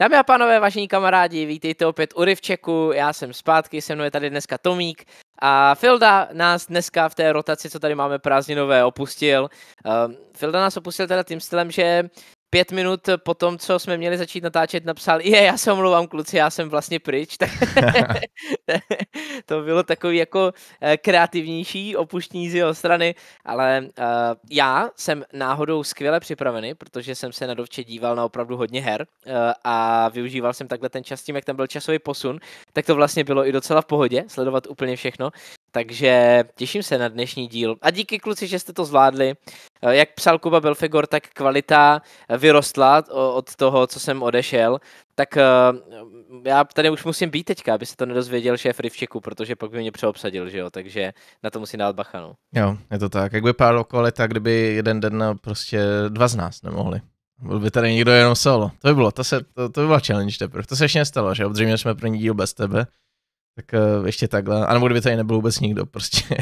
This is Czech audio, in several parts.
Dámy a pánové, vážení kamarádi, vítejte opět u Rivčeku, já jsem zpátky, se mnou je tady dneska Tomík a Filda nás dneska v té rotaci, co tady máme prázdninové, opustil. Uh, Filda nás opustil teda tím stylem, že pět minut po tom, co jsme měli začít natáčet, napsal, je, já se omlouvám kluci, já jsem vlastně pryč. Tak to bylo takový jako eh, kreativnější opuštění z jeho strany, ale uh, já jsem náhodou skvěle připravený, protože jsem se na dovče díval na opravdu hodně her uh, a využíval jsem takhle ten čas tím, jak tam byl časový posun, tak to vlastně bylo i docela v pohodě, sledovat úplně všechno takže těším se na dnešní díl. A díky kluci, že jste to zvládli. Eh, jak psal Kuba Belfegor, tak kvalita vyrostla od toho, co jsem odešel. Tak eh, já tady už musím být teďka, aby se to nedozvěděl šéf Rivčeku, protože pak by mě přeobsadil, že jo, takže na to musím dát bacha, no. Jo, je to tak. Jak by pár tak kdyby jeden den prostě dva z nás nemohli. Byl by tady někdo jenom solo. To by bylo, to, se, to, to by byla challenge teprve. To se ještě nestalo, že obdřejmě jsme první díl bez tebe. Tak uh, ještě takhle. A nebo kdyby tady nebyl vůbec nikdo, prostě.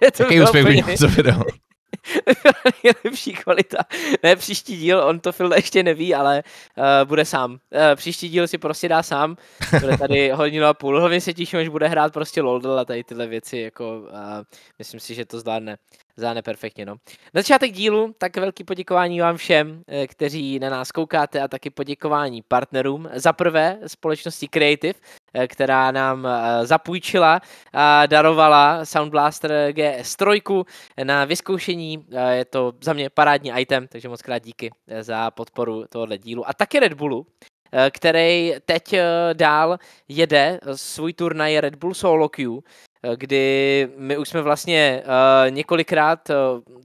Jaký úspěch by to video? Nejlepší kvalita. Ne, příští díl, on to film ještě neví, ale uh, bude sám. Uh, příští díl si prostě dá sám. Bude tady hodinu a půl. Hlavně se těším, až bude hrát prostě Loldl a tady tyhle věci. Jako, uh, myslím si, že to zvládne. Zvládne perfektně, no. Na začátek dílu, tak velký poděkování vám všem, kteří na nás koukáte a taky poděkování partnerům. Za prvé společnosti Creative, Eh, která nám eh, zapůjčila a darovala Soundblaster GS3 na vyzkoušení. Je to za mě parádní item, takže moc krát díky eh, za podporu tohoto dílu. A taky Red Bullu, který teď dál jede svůj turnaj Red Bull Solo Q, kdy my už jsme vlastně uh, několikrát uh,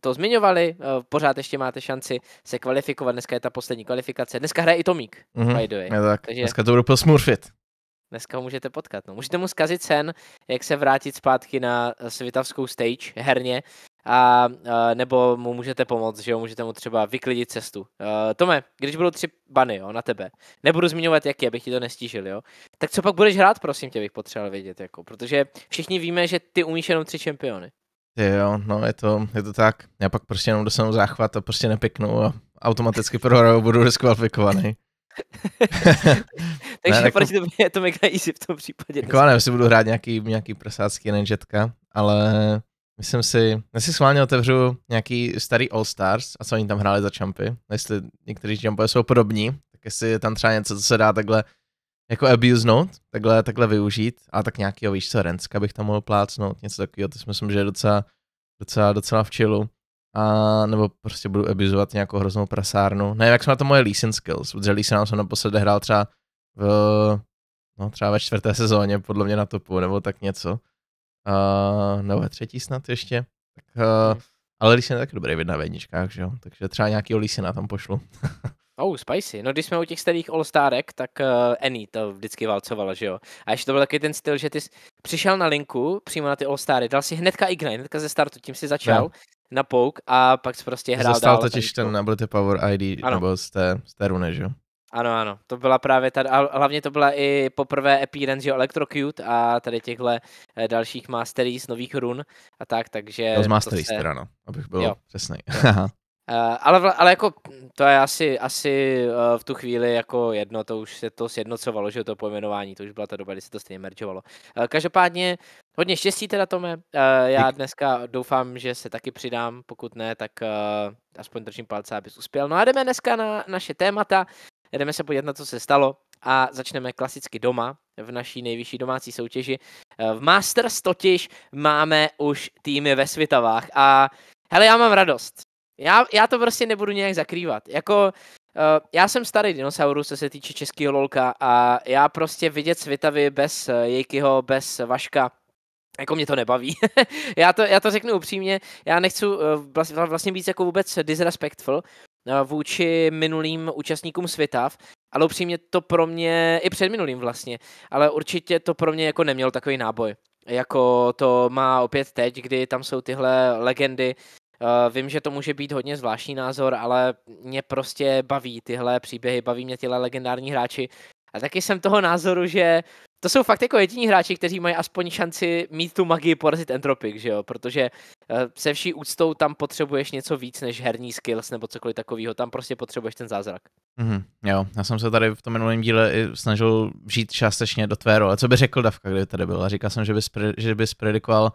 to zmiňovali, uh, pořád ještě máte šanci se kvalifikovat, dneska je ta poslední kvalifikace, dneska hraje i Tomík, mm-hmm, by the way. tak. Takže... Dneska to budu posmurfit. Dneska ho můžete potkat. No. Můžete mu zkazit sen, jak se vrátit zpátky na eh, svitavskou stage herně, a, a eh, nebo mu můžete pomoct, že jo, můžete mu třeba vyklidit cestu. Uh, Tome, když budou tři bany, jo, na tebe, nebudu zmiňovat, jaký, abych ti to nestížil, jo, tak co pak budeš hrát, prosím tě, bych potřeboval vědět, jako, protože všichni víme, že ty umíš jenom tři čempiony. Jo, no je to, je to tak. Já pak prostě jenom dostanu záchvat a prostě nepiknu a automaticky prohraju, budu diskvalifikovaný. Takže ne, proč jako... to je to mega easy v tom případě. Jako nevím, si budu hrát nějaký, nějaký prsácký ninjetka, ale myslím si, já si schválně otevřu nějaký starý All Stars a co oni tam hráli za čampy. Jestli někteří čampové jsou podobní, tak jestli je tam třeba něco, co se dá takhle jako abuse note, takhle, takhle využít, a tak nějaký, víš co, Renska bych tam mohl plácnout, něco takového, to si myslím, že je docela, docela, docela v čilu a nebo prostě budu abizovat nějakou hroznou prasárnu. Ne, jak jsme na to moje leasing skills, protože leasing jsem naposledy hrál třeba v, no třeba ve čtvrté sezóně, podle mě na topu, nebo tak něco. A, nebo ve třetí snad ještě. Tak, a, ale leasing je taky dobrý vid na vedničkách, že jo? Takže třeba leasing na tam pošlu. Oh, spicy. No, když jsme u těch starých all tak uh, Annie to vždycky válcovala, že jo? A ještě to byl taky ten styl, že ty jsi přišel na linku přímo na ty all dal si hnedka Ignite, hnedka ze startu, tím si začal, no na pouk a pak se prostě hrál Zastal dál. totiž ten Ability Power ID, ano. nebo z té, z té rune, že jo? Ano, ano, to byla právě ta, a hlavně to byla i poprvé appearance, jo, Electrocute a tady těchhle eh, dalších masteries, nových run a tak, takže... No, z masteries se... teda, no, abych byl jo. přesný. Uh, ale, ale jako to je asi, asi uh, v tu chvíli jako jedno, to už se to sjednocovalo, že to pojmenování, to už byla ta doba, kdy se to stejně meržovalo. Uh, každopádně Hodně štěstí teda, Tome. Eh, já dneska doufám, že se taky přidám, pokud ne, tak eh, aspoň držím palce, abys uspěl. No a jdeme dneska na naše témata, jdeme se podívat na co se stalo a začneme klasicky doma, v naší nejvyšší domácí soutěži. Eh, v Masters totiž máme už týmy ve Svitavách a hele, já mám radost. Já, já to prostě nebudu nějak zakrývat. Jako, já jsem starý dinosaurus, co se týče českého lolka a já prostě vidět Svitavy bez Jejkyho, bez Vaška, jako mě to nebaví. já, to, já to řeknu upřímně, já nechci eh, vlastně být jako vůbec disrespectful eh, vůči minulým účastníkům Svitav, ale upřímně to pro mě, i před minulým vlastně, ale určitě to pro mě jako neměl takový náboj, jako to má opět teď, kdy tam jsou tyhle legendy, eh, Vím, že to může být hodně zvláštní názor, ale mě prostě baví tyhle příběhy, baví mě tyhle legendární hráči a taky jsem toho názoru, že to jsou fakt jako jediní hráči, kteří mají aspoň šanci mít tu magii porazit Entropik, že jo? Protože eh, se vší úctou tam potřebuješ něco víc než herní skills nebo cokoliv takového, tam prostě potřebuješ ten zázrak. Mm-hmm, jo, já jsem se tady v tom minulém díle i snažil žít částečně do tvé role. Co by řekl Davka, kdyby tady byl? A říkal jsem, že bys, že bys predikoval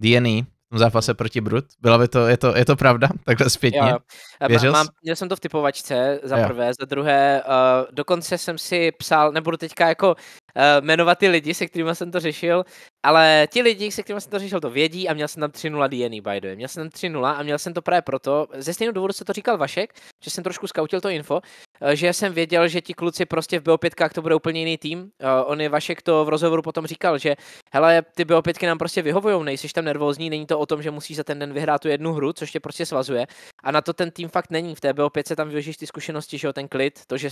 DNA, e tom zápase proti Brut. Byla by to, je to, je to pravda? Takhle zpětně? Jo. E, Věřil Mám, měl jsem to v typovačce, za jo. prvé, za druhé, uh, dokonce jsem si psal, nebudu teďka jako uh, jmenovat ty lidi, se kterými jsem to řešil, ale ti lidi, se kterými jsem to řešil, to vědí a měl jsem tam 3-0 DNA by the way. Měl jsem tam 3-0 a měl jsem to právě proto, ze stejného důvodu, se to říkal Vašek, že jsem trošku skautil to info, eh, že jsem věděl, že ti kluci prostě v BO5 to bude úplně jiný tým. Eh, on je Vašek to v rozhovoru potom říkal, že hele, ty BO5 nám prostě vyhovují, nejsi tam nervózní, není to o tom, že musíš za ten den vyhrát tu jednu hru, což tě prostě svazuje. A na to ten tým fakt není. V té BO5 tam využíš ty zkušenosti, že jo, ten klid, to, že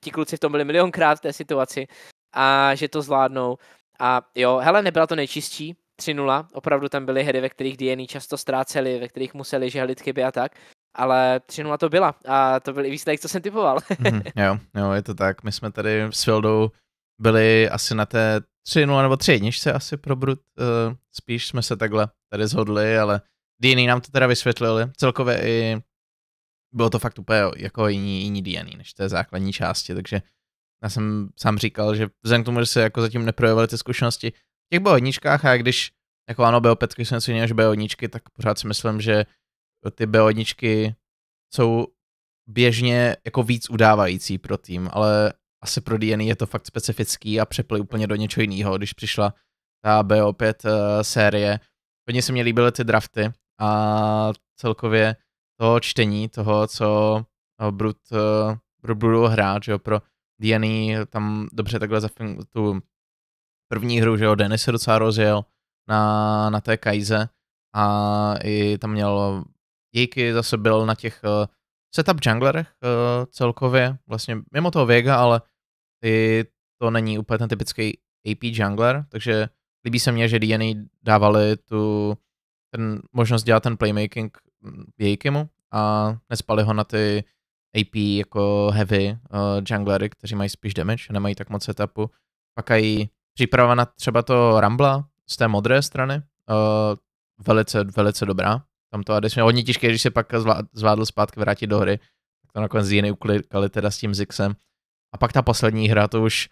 ti kluci v tom byli milionkrát v té situaci a že to zvládnou. A jo, hele, nebyla to nejčistší, 3-0, opravdu tam byly hry, ve kterých DNA často ztráceli, ve kterých museli žehlit chyby a tak, ale 3-0 to byla a to byl i výsledek, co jsem typoval. mm, jo, jo, je to tak, my jsme tady s Fildou byli asi na té 3-0 nebo 3 se asi pro Brut, uh, spíš jsme se takhle tady zhodli, ale DNA nám to teda vysvětlili, celkově i bylo to fakt úplně jako jiní, jiní DNA než té základní části, takže já jsem sám říkal, že vzhledem k tomu, že se jako zatím neprojevovaly ty zkušenosti v těch b a když jako ano, bo 5 jsou něco jiného než B1, tak pořád si myslím, že ty B1 jsou běžně jako víc udávající pro tým, ale asi pro DNA je to fakt specifický a přeply úplně do něčeho jiného, když přišla ta BO5 uh, eh, série. Hodně se mi líbily ty drafty a celkově to čtení toho, co eh, Brut, uh, Brut budou hrát, že jo, pro DNA tam dobře takhle za tu první hru, že jo, Denis se docela rozjel na, na té Kaize a i tam měl Jiky zase byl na těch uh, setup junglerech uh, celkově, vlastně mimo toho Vega, ale i to není úplně ten typický AP jungler, takže líbí se mně, že DNA dávali tu ten možnost dělat ten playmaking Jejkimu a nespali ho na ty AP jako heavy uh, junglery, kteří mají spíš damage, nemají tak moc setupu. Pak i příprava na třeba to Rambla z té modré strany, uh, velice, velice dobrá. Tam to adesně hodně těžké, když se pak zvládl zpátky vrátit do hry, tak to nakonec jiný uklikali teda s tím Zixem. A pak ta poslední hra, to už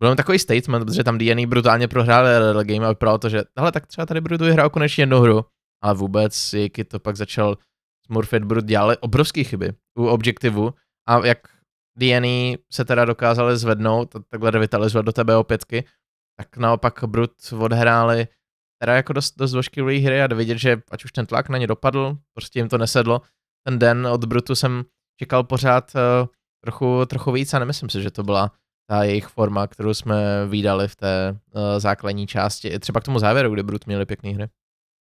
byl takový statement, protože tam DNA brutálně prohráli LL Game a vypadalo to, že hele, tak třeba tady tu hra konečně jednu hru, ale vůbec jaký to pak začal smurfit Brud dělali obrovské chyby u objektivu a jak DNA se teda dokázali zvednout, takhle revitalizovat do tebe opětky, tak naopak Brut odhráli teda jako dost, dost doškilý hry a vidět, že ať už ten tlak na ně dopadl, prostě jim to nesedlo. Ten den od Brutu jsem čekal pořád uh, trochu, trochu víc a nemyslím si, že to byla ta jejich forma, kterou jsme výdali v té uh, základní části. Třeba k tomu závěru, kde Brut měli pěkný hry.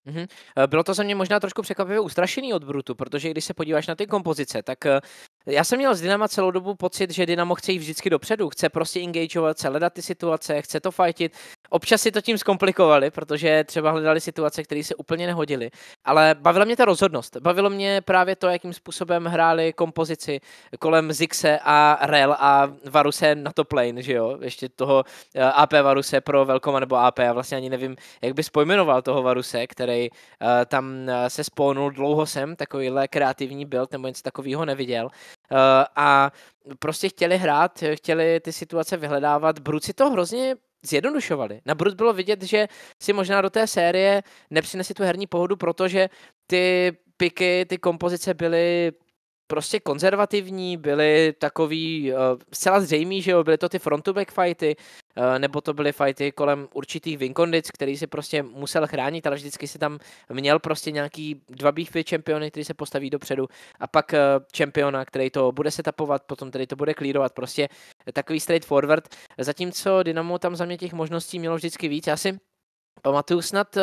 Mm-hmm. Bylo to za mě možná trošku překvapivě ustrašený od Brutu, protože když se podíváš na ty kompozice, tak eh, já jsem měl z Dynama celou dobu pocit, že Dynamo chce jít vždycky dopředu, chce prostě engageovat, chce hledat ty situace, chce to fightit. Občas si to tím zkomplikovali, protože třeba hledali situace, které se úplně nehodily. Ale bavila mě ta rozhodnost. Bavilo mě právě to, jakým způsobem hráli kompozici kolem Zixe a Rel a Varuse na to plane, že jo? Ještě toho eh, AP Varuse pro Velkoma nebo AP. Já vlastně ani nevím, jak bys pojmenoval toho Varuse, který eh, tam eh, se spónul dlouho sem, takovýhle kreativní build nebo něco takového neviděl. Eh, a prostě chtěli hrát, chtěli ty situace vyhledávat. Bruci to hrozně zjednodušovali. Na Brut bylo vidět, že si možná do té série nepřinesli tu herní pohodu, protože ty piky, ty kompozice byly prostě konzervativní, byly takový uh, zcela zřejmý, že jo, byly to ty front-to-back fighty, uh, nebo to byly fighty kolem určitých winkondic, který si prostě musel chránit, ale vždycky si tam měl prostě nějaký dva bíchvy čempiony, který se postaví dopředu a pak uh, který to bude se tapovat, potom tedy to bude klírovat, prostě takový straight forward, zatímco Dynamo tam za mě těch možností mělo vždycky víc, asi Pamatuju snad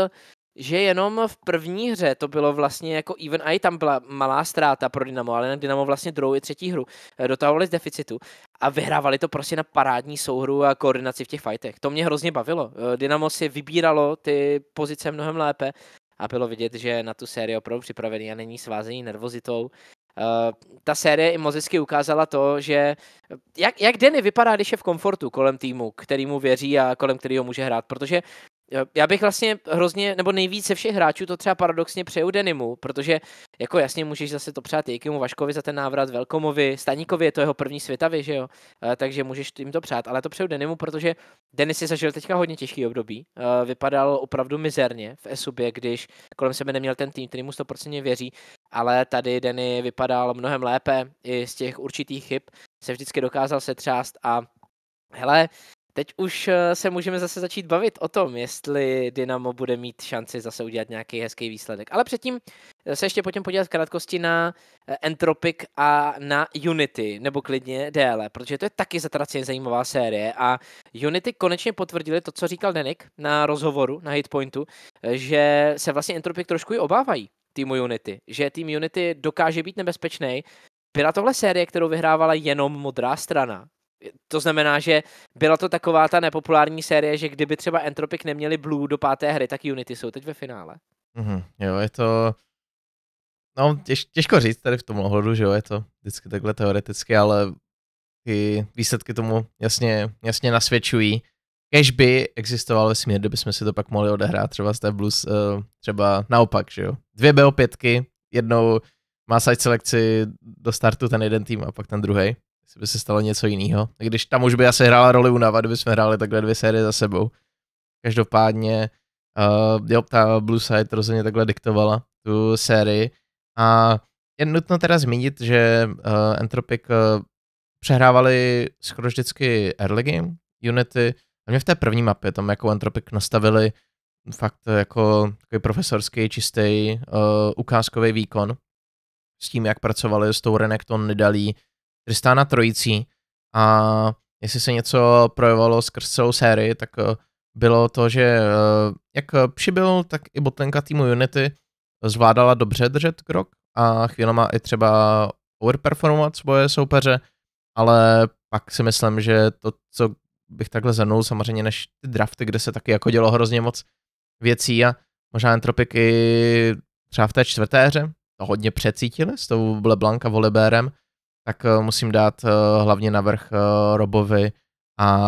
že jenom v první hře to bylo vlastně jako even i tam byla malá ztráta pro Dynamo, ale na Dynamo vlastně druhou i třetí hru eh, dotahovali z deficitu a vyhrávali to prostě na parádní souhru a koordinaci v těch fightech. To mě hrozně bavilo. Eh, Dynamo si vybíralo ty pozice mnohem lépe a bylo vidět, že na tu sérii opravdu připravený a není svázený nervozitou. Uh, ta série i mozicky ukázala to, že jak, jak Denny vypadá, když je v komfortu kolem týmu, který mu věří a kolem kterého může hrát, protože já bych vlastně hrozně, nebo nejvíce všech hráčů to třeba paradoxně přeju Denimu, protože jako jasně můžeš zase to přát Jejkimu Vaškovi za ten návrat, Velkomovi, Staníkovi, je to jeho první světavy, že jo, eh, takže můžeš jim to přát, ale to přeju Denimu, protože Denis si zažil teďka hodně těžký období, eh, vypadal opravdu mizerně v Esubě, když kolem sebe neměl ten tým, který mu 100% věří, ale tady Denny vypadal mnohem lépe, i z těch určitých chyb se vždycky dokázal setřást a Hele, Teď už eh, se můžeme zase začít bavit o tom, jestli Dynamo bude mít šanci zase udělat nějaký hezký výsledek. Ale předtím eh, se ještě potom podívat v krátkosti na eh, Entropic a na Unity, nebo klidně DL, protože to je taky zatraceně zajímavá série a Unity konečně potvrdili to, co říkal Denik na rozhovoru na Hitpointu, že se vlastně Entropic trošku i obávají týmu Unity, že tým Unity dokáže být nebezpečný. Byla tohle série, kterou vyhrávala jenom modrá strana, to znamená, že byla to taková ta nepopulární série, že kdyby třeba Entropic neměli Blue do páté hry, tak Unity jsou teď ve finále. Mm-hmm, jo, je to... No, těž, těžko říct tady v tom ohledu, že jo, je to vždycky takhle teoreticky, ale ty výsledky tomu jasně, jasně nasvědčují. Kež by existoval vesmír, kdyby jsme si to pak mohli odehrát třeba z té blues, eh, třeba naopak, že jo. Dvě BO5, jednou má side selekci do startu ten jeden tým a pak ten druhý by se stalo něco jiného. Když tam už by asi hrála roli unava, kdyby jsme hráli takhle dvě série za sebou. Každopádně, uh, jo, ta Blue Side rozhodně takhle diktovala tu sérii. A je nutno teda zmínit, že uh, eh, Entropic uh, eh, přehrávali skoro vždycky early game Unity. A mě v té první mapě, tam jako Entropic nastavili fakt jako takový profesorský, čistý uh, ukázkový výkon s tím, jak pracovali s tou Renekton Nidalí, Tristána trojící a jestli se něco projevilo skrz celou sérii, tak eh, bylo to, že eh, jak přibyl, tak i botlenka týmu Unity zvládala dobře držet krok a chvílema i třeba overperformovat svoje soupeře, ale pak si myslím, že to, co bych takhle zhrnul, samozřejmě než ty drafty, kde se taky jako dělo hrozně moc věcí a možná entropiky třeba v té čtvrté hře to hodně přecítili s tou Leblanc a tak eh, musím dát eh, hlavně navrh eh, Robovi a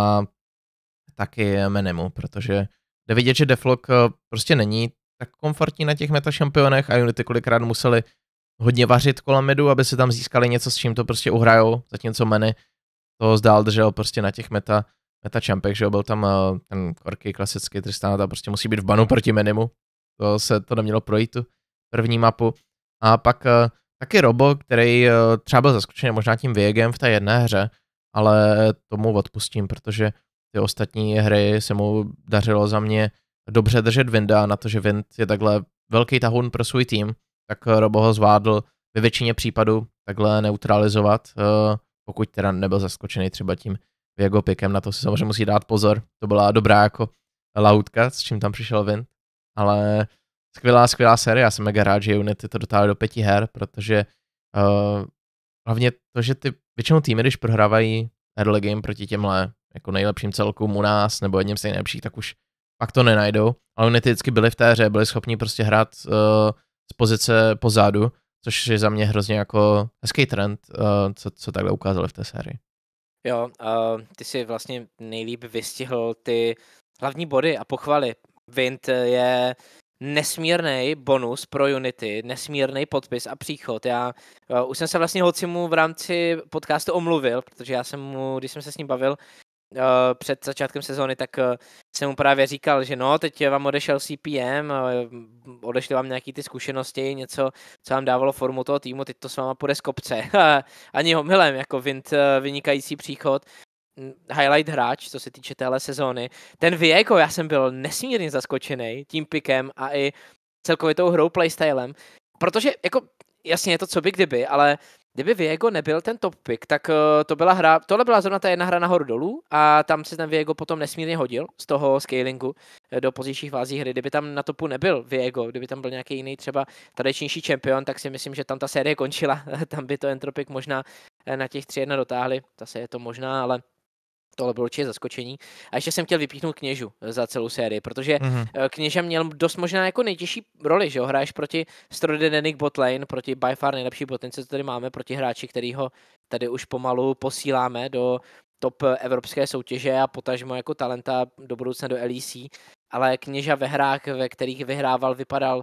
taky Menemu, protože jde vidět, že Deflok prostě není tak komfortní na těch metašampionech a Unity kolikrát museli hodně vařit kolem medu, aby se tam získali něco, s čím to prostě uhrajou, zatímco Meny to zdál držel prostě na těch meta, meta čampech, že jo, byl tam ten korky klasický Tristana, prostě musí být v banu proti menemu. to se to nemělo projít tu první mapu. A pak Taky Robo, který eh, třeba byl zaskočený možná tím věgem v té jedné hře, ale tomu odpustím, protože ty ostatní hry se mu dařilo za mě dobře držet Vinda na to, že Vind je takhle velký tahun pro svůj tým, tak Robo ho zvádl ve většině případů takhle neutralizovat, eh, pokud teda nebyl zaskočený třeba tím Viego pikem, na to si samozřejmě musí dát pozor, to byla dobrá jako lautka, s čím tam přišel Vind, ale skvělá, skvělá série. Já jsem mega rád, že Unity to dotáhlo do pěti her, protože uh, hlavně to, že ty většinou týmy, když prohrávají early game proti těmhle jako nejlepším celkům u nás nebo jedním z nejlepších, tak už pak to nenajdou. Ale Unity vždycky byli v té hře, byli schopni prostě hrát uh, z pozice pozadu, což je za mě hrozně jako hezký trend, uh, co, co takhle ukázali v té sérii. Jo, uh, ty si vlastně nejlíp vystihl ty hlavní body a pochvaly. Vint je uh, nesmírný bonus pro Unity, nesmírný podpis a příchod. Já uh, už jsem se vlastně Hocimu v rámci podcastu omluvil, protože já jsem mu, když jsem se s ním bavil uh, před začátkem sezóny, tak uh, jsem mu právě říkal, že no, teď vám odešel CPM, uh, odešly vám nějaký ty zkušenosti, něco, co vám dávalo formu toho týmu, teď to s váma půjde z kopce. Ani ho milem, jako Vint, uh, vynikající příchod highlight hráč, co se týče téhle sezóny. Ten Viego, já jsem byl nesmírně zaskočený tím pikem a i celkově tou hrou playstylem, protože jako jasně je to co by kdyby, ale kdyby Viego nebyl ten top pick, tak uh, to byla hra, tohle byla zrovna ta jedna hra nahoru dolů a tam se ten Viego potom nesmírně hodil z toho scalingu eh, do pozdějších fází hry. Kdyby tam na topu nebyl Viego, kdyby tam byl nějaký jiný třeba tradičnější čempion, tak si myslím, že tam ta série končila. tam by to Entropik možná eh, na těch 3-1 dotáhli, zase je to možná, ale Tohle bylo určitě zaskočení. A ještě jsem chtěl vypíchnout kněžu eh, za celou sérii, protože mm-hmm. kněža měl dost možná jako nejtěžší roli, že ho Hraješ proti Strodenenik Botlane, proti by far nejlepší potenci, co tady máme, proti hráči, který ho tady už pomalu posíláme do top eh, evropské soutěže a potažmo jako talenta do budoucna do LEC ale kněža ve hrách, ve kterých vyhrával, vypadal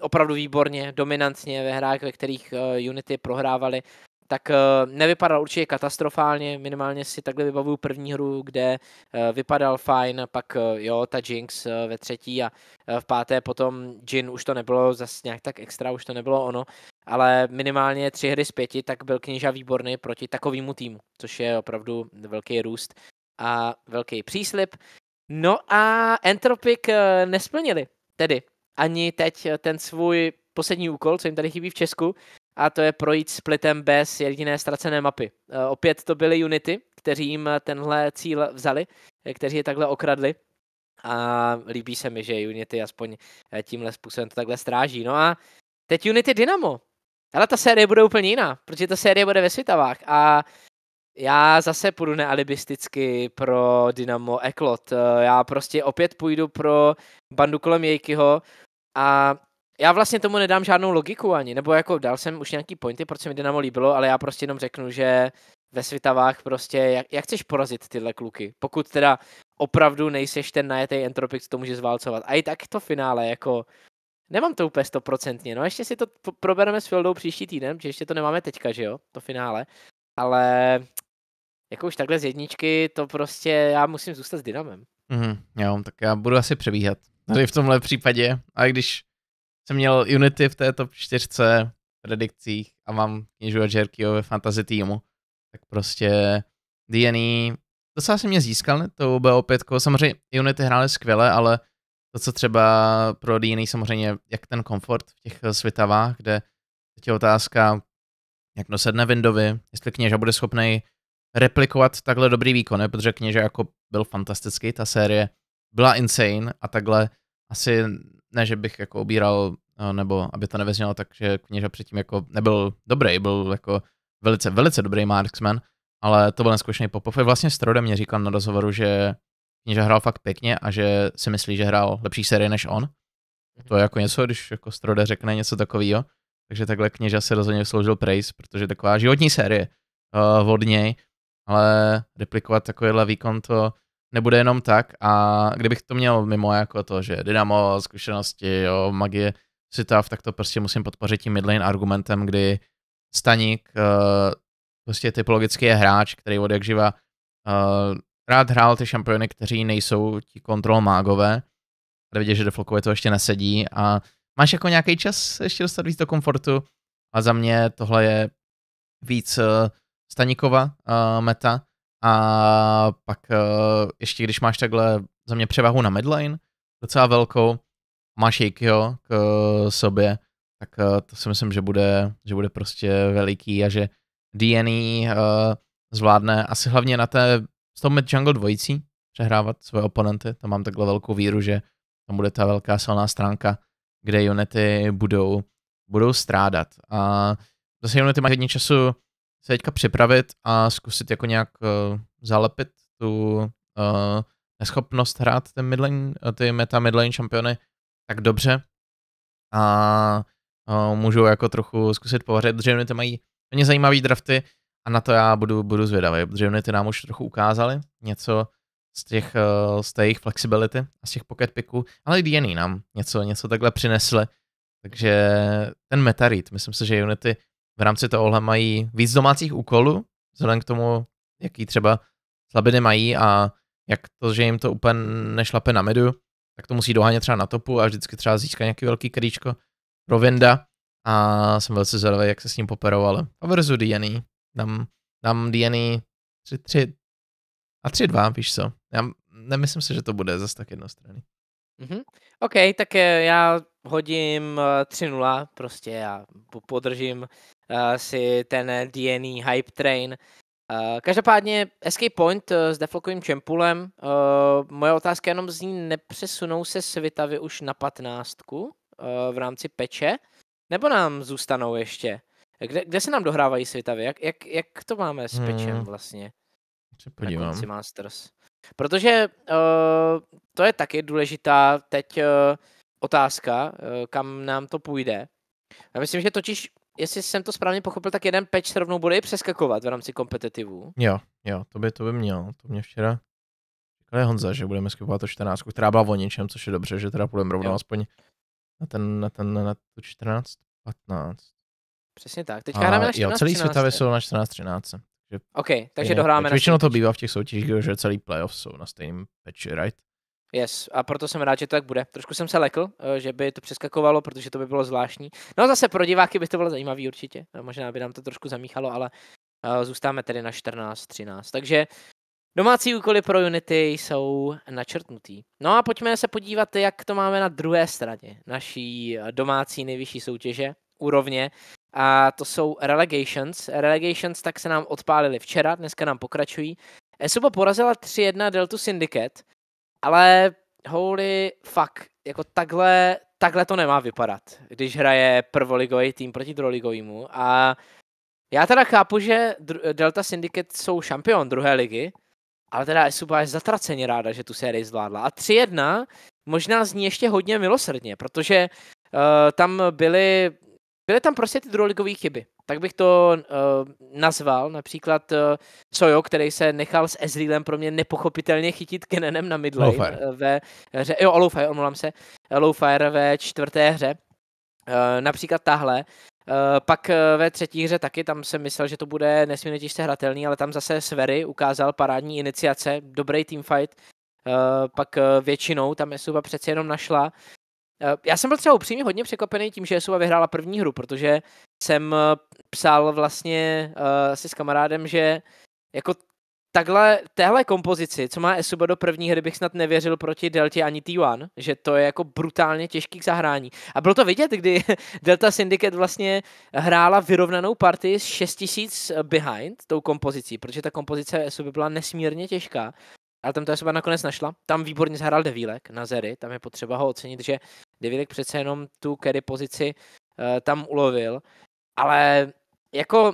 opravdu výborně, dominantně ve hrách, ve kterých Unity prohrávali, tak eh, nevypadal určitě katastrofálně, minimálně si takhle vybavuju první hru, kde eh, vypadal fajn, pak eh, jo, ta Jinx ve třetí a v páté potom Jin už to nebylo zase nějak tak extra, už to nebylo ono, ale minimálně tři hry z pěti, tak byl Kněža výborný proti takovému týmu, což je opravdu velký růst a velký příslip. No a Entropic nesplnili tedy ani teď ten svůj poslední úkol, co jim tady chybí v Česku, a to je projít splitem bez jediné ztracené mapy. E, opět to byly Unity, kteří jim tenhle cíl vzali, e, kteří je takhle okradli a líbí se mi, že Unity aspoň e, tímhle způsobem to takhle stráží. No a teď Unity Dynamo. Ale ta série bude úplně jiná, protože ta série bude ve Svitavách a já zase půjdu nealibisticky pro Dynamo Eklot. Já prostě opět půjdu pro bandu kolem Jejkyho a já vlastně tomu nedám žádnou logiku ani, nebo jako dal jsem už nějaký pointy, proč se mi Dynamo líbilo, ale já prostě jenom řeknu, že ve Svitavách prostě, jak, jak chceš porazit tyhle kluky, pokud teda opravdu nejseš ten najetý entropik, co to může zválcovat. A i tak to finále, jako nemám to úplně stoprocentně, no ještě si to probereme s Fildou příští týden, protože ještě to nemáme teďka, že jo, to finále, ale jako už takhle z jedničky, to prostě já musím zůstat s Dynamem. Mm, jo, tak já budu asi přebíhat. Tady v tomhle případě, a když jsem měl Unity v této čtyřce predikcích a mám knižu a Jerkyho ve fantasy týmu, tak prostě D&E docela se mě získal, to BO5, samozřejmě Unity hrály skvěle, ale to, co třeba pro D&E samozřejmě, jak ten komfort v těch eh, svitavách, kde teď je otázka, jak nosedne Windowy, jestli kněža bude schopný replikovat takhle dobrý výkon, ne? protože kněža jako byl fantastický, ta série byla insane a takhle asi ne, že bych jako obíral, eh, nebo aby to neveznělo tak, že kněža předtím jako nebyl dobrý, byl jako velice, velice dobrý marksman, ale to byl neskušený Popov. Vlastně Strode mě říkal na rozhovoru, že kněža hrál fakt pěkně a že si myslí, že hrál lepší série než on. Mhm. To je jako něco, když jako Strode řekne něco takového. Takže takhle kněža si rozhodně sloužil praise, protože taková životní série uh, od něj, ale replikovat takovýhle výkon to nebude jenom tak a kdybych to měl mimo jako to, že dynamo, zkušenosti, jo, magie, sitav, tak to prostě musím podpořit tím midlane argumentem, kdy Staník uh, prostě typologicky je hráč, který od jak živa uh, rád hrál ty šampiony, kteří nejsou ti kontrol mágové, ale vidět, že deflokové to ještě nesedí a máš jako nějaký čas ještě dostat víc do komfortu a za mě tohle je víc uh, Staníkova uh, meta, a pak uh, ještě když máš takhle za mě převahu na midlane, docela velkou, máš Jakio k uh, sobě, tak uh, to si myslím, že bude, že bude prostě veliký a že DNE uh, zvládne asi hlavně na té s tou jungle dvojicí přehrávat své oponenty, tam mám takhle velkou víru, že tam bude ta velká silná stránka, kde Unity budou, budou strádat. A zase Unity mají hodně času se teďka připravit a zkusit jako nějak uh, zalepit tu uh, neschopnost hrát ten midlane, eh, ty meta midlane šampiony tak dobře a uh, můžou jako trochu zkusit povařit, protože Unity mají hodně zajímavý drafty a na to já budu, budu zvědavý, protože Unity nám už trochu ukázali něco z, těch, uh, z té jejich flexibility a z těch pocket picků, ale i DNA nám něco, něco takhle přinesli, takže ten meta read, myslím si, že Unity v rámci tohohle mají víc domácích úkolů, vzhledem k tomu, jaký třeba slabiny mají a jak to, že jim to úplně nešlape na medu, tak to musí dohánět třeba na topu a vždycky třeba získat nějaký velký kríčko pro Vinda a jsem velice zvědavý, jak se s ním poperou, ale favorizu DNA. E. Dám, dám DNA 3-3 e a 3-2, víš co. Já nemyslím si, že to bude zase tak jednostranný. Mm-hmm. OK, tak eh, já hodím 3-0 eh, prostě a podržím uh, si ten DNA e hype train. Uh, Každopádně Escape Point uh, s deflokovým čempulem. Uh, Moje otázka jenom zní, nepřesunou se svitavy už na patnáctku uh, v rámci peče? Nebo nám zůstanou ještě? Kde, kde se nám dohrávají svitavy? Jak, jak, jak to máme s pečem Hmm, vlastně? podívám. Na konci Masters. Protože uh, to je taky důležitá teď uh, otázka, uh, kam nám to půjde. Já myslím, že totiž, jestli jsem to správně pochopil, tak jeden patch rovnou bude i přeskakovat v rámci kompetitivů. Jo, jo, to by, to by měl. To mě včera říkal Honza, že budeme skupovat to 14, která byla o ničem, což je dobře, že teda půjdeme rovnou jo. aspoň na ten, na ten, na to 14, 15. Přesně tak. Teďka hráme na 14, jo, celý světavě jsou na 14, 13. Že OK, takže dohráme na Většinou to bývá v těch soutěžích, že celý playoff jsou na stejném patch, right? Yes, a proto jsem rád, že to tak bude. Trošku jsem se lekl, eh, že by to přeskakovalo, protože to by bylo zvláštní. No zase pro diváky by to bylo zajímavý určitě. No, možná by nám to trošku zamíchalo, ale eh, zůstáme tedy na 14-13. Takže domácí úkoly pro Unity jsou načrtnutý. No a pojďme se podívat, jak to máme na druhé straně naší eh, domácí nejvyšší soutěže, úrovně, a to jsou Relegations. Relegations tak se nám odpálili včera, dneska nám pokračují. Esuba porazila 3-1 Deltu Syndicate, ale holy fuck, jako takhle, takhle to nemá vypadat, když hraje prvoligový tým proti druholigovýmu a já teda chápu, že Delta Syndicate jsou šampion druhé ligy, ale teda Esuba je zatraceně ráda, že tu sérii zvládla. A 3-1 možná zní ještě hodně milosrdně, protože uh, tam byly Byly tam prostě ty druholigové chyby. Tak bych to uh, nazval. Například uh, Sojo, který se nechal s Ezreelem pro mě nepochopitelně chytit Kenenem na midlane. fire. Eh, ve hře, jo, fire, omlouvám se. fire ve čtvrté hře. Uh, například tahle. pak ve třetí hře taky, tam jsem myslel, že to bude nesmírně těžce hratelný, ale tam zase Svery ukázal parádní iniciace, dobrý teamfight, pak většinou tam Esuba přeci jenom našla Eh, já jsem byl třeba upřímně hodně překvapený tím, že Jesuva vyhrála první hru, protože jsem eh, psal vlastně uh, si s kamarádem, že jako takhle, téhle kompozici, co má Esuba do první hry, bych snad nevěřil proti Deltě ani T1, že to je jako brutálně těžký k zahrání. A bylo to vidět, kdy Delta Syndicate vlastně hrála vyrovnanou partii s 6000 behind tou kompozicí, protože ta kompozice Esuby byla nesmírně těžká. Ale tam to Esuba nakonec našla. Tam výborně zahrál Devílek na Zery, tam je potřeba ho ocenit, že Davidek přece jenom tu carry pozici uh, tam ulovil, ale jako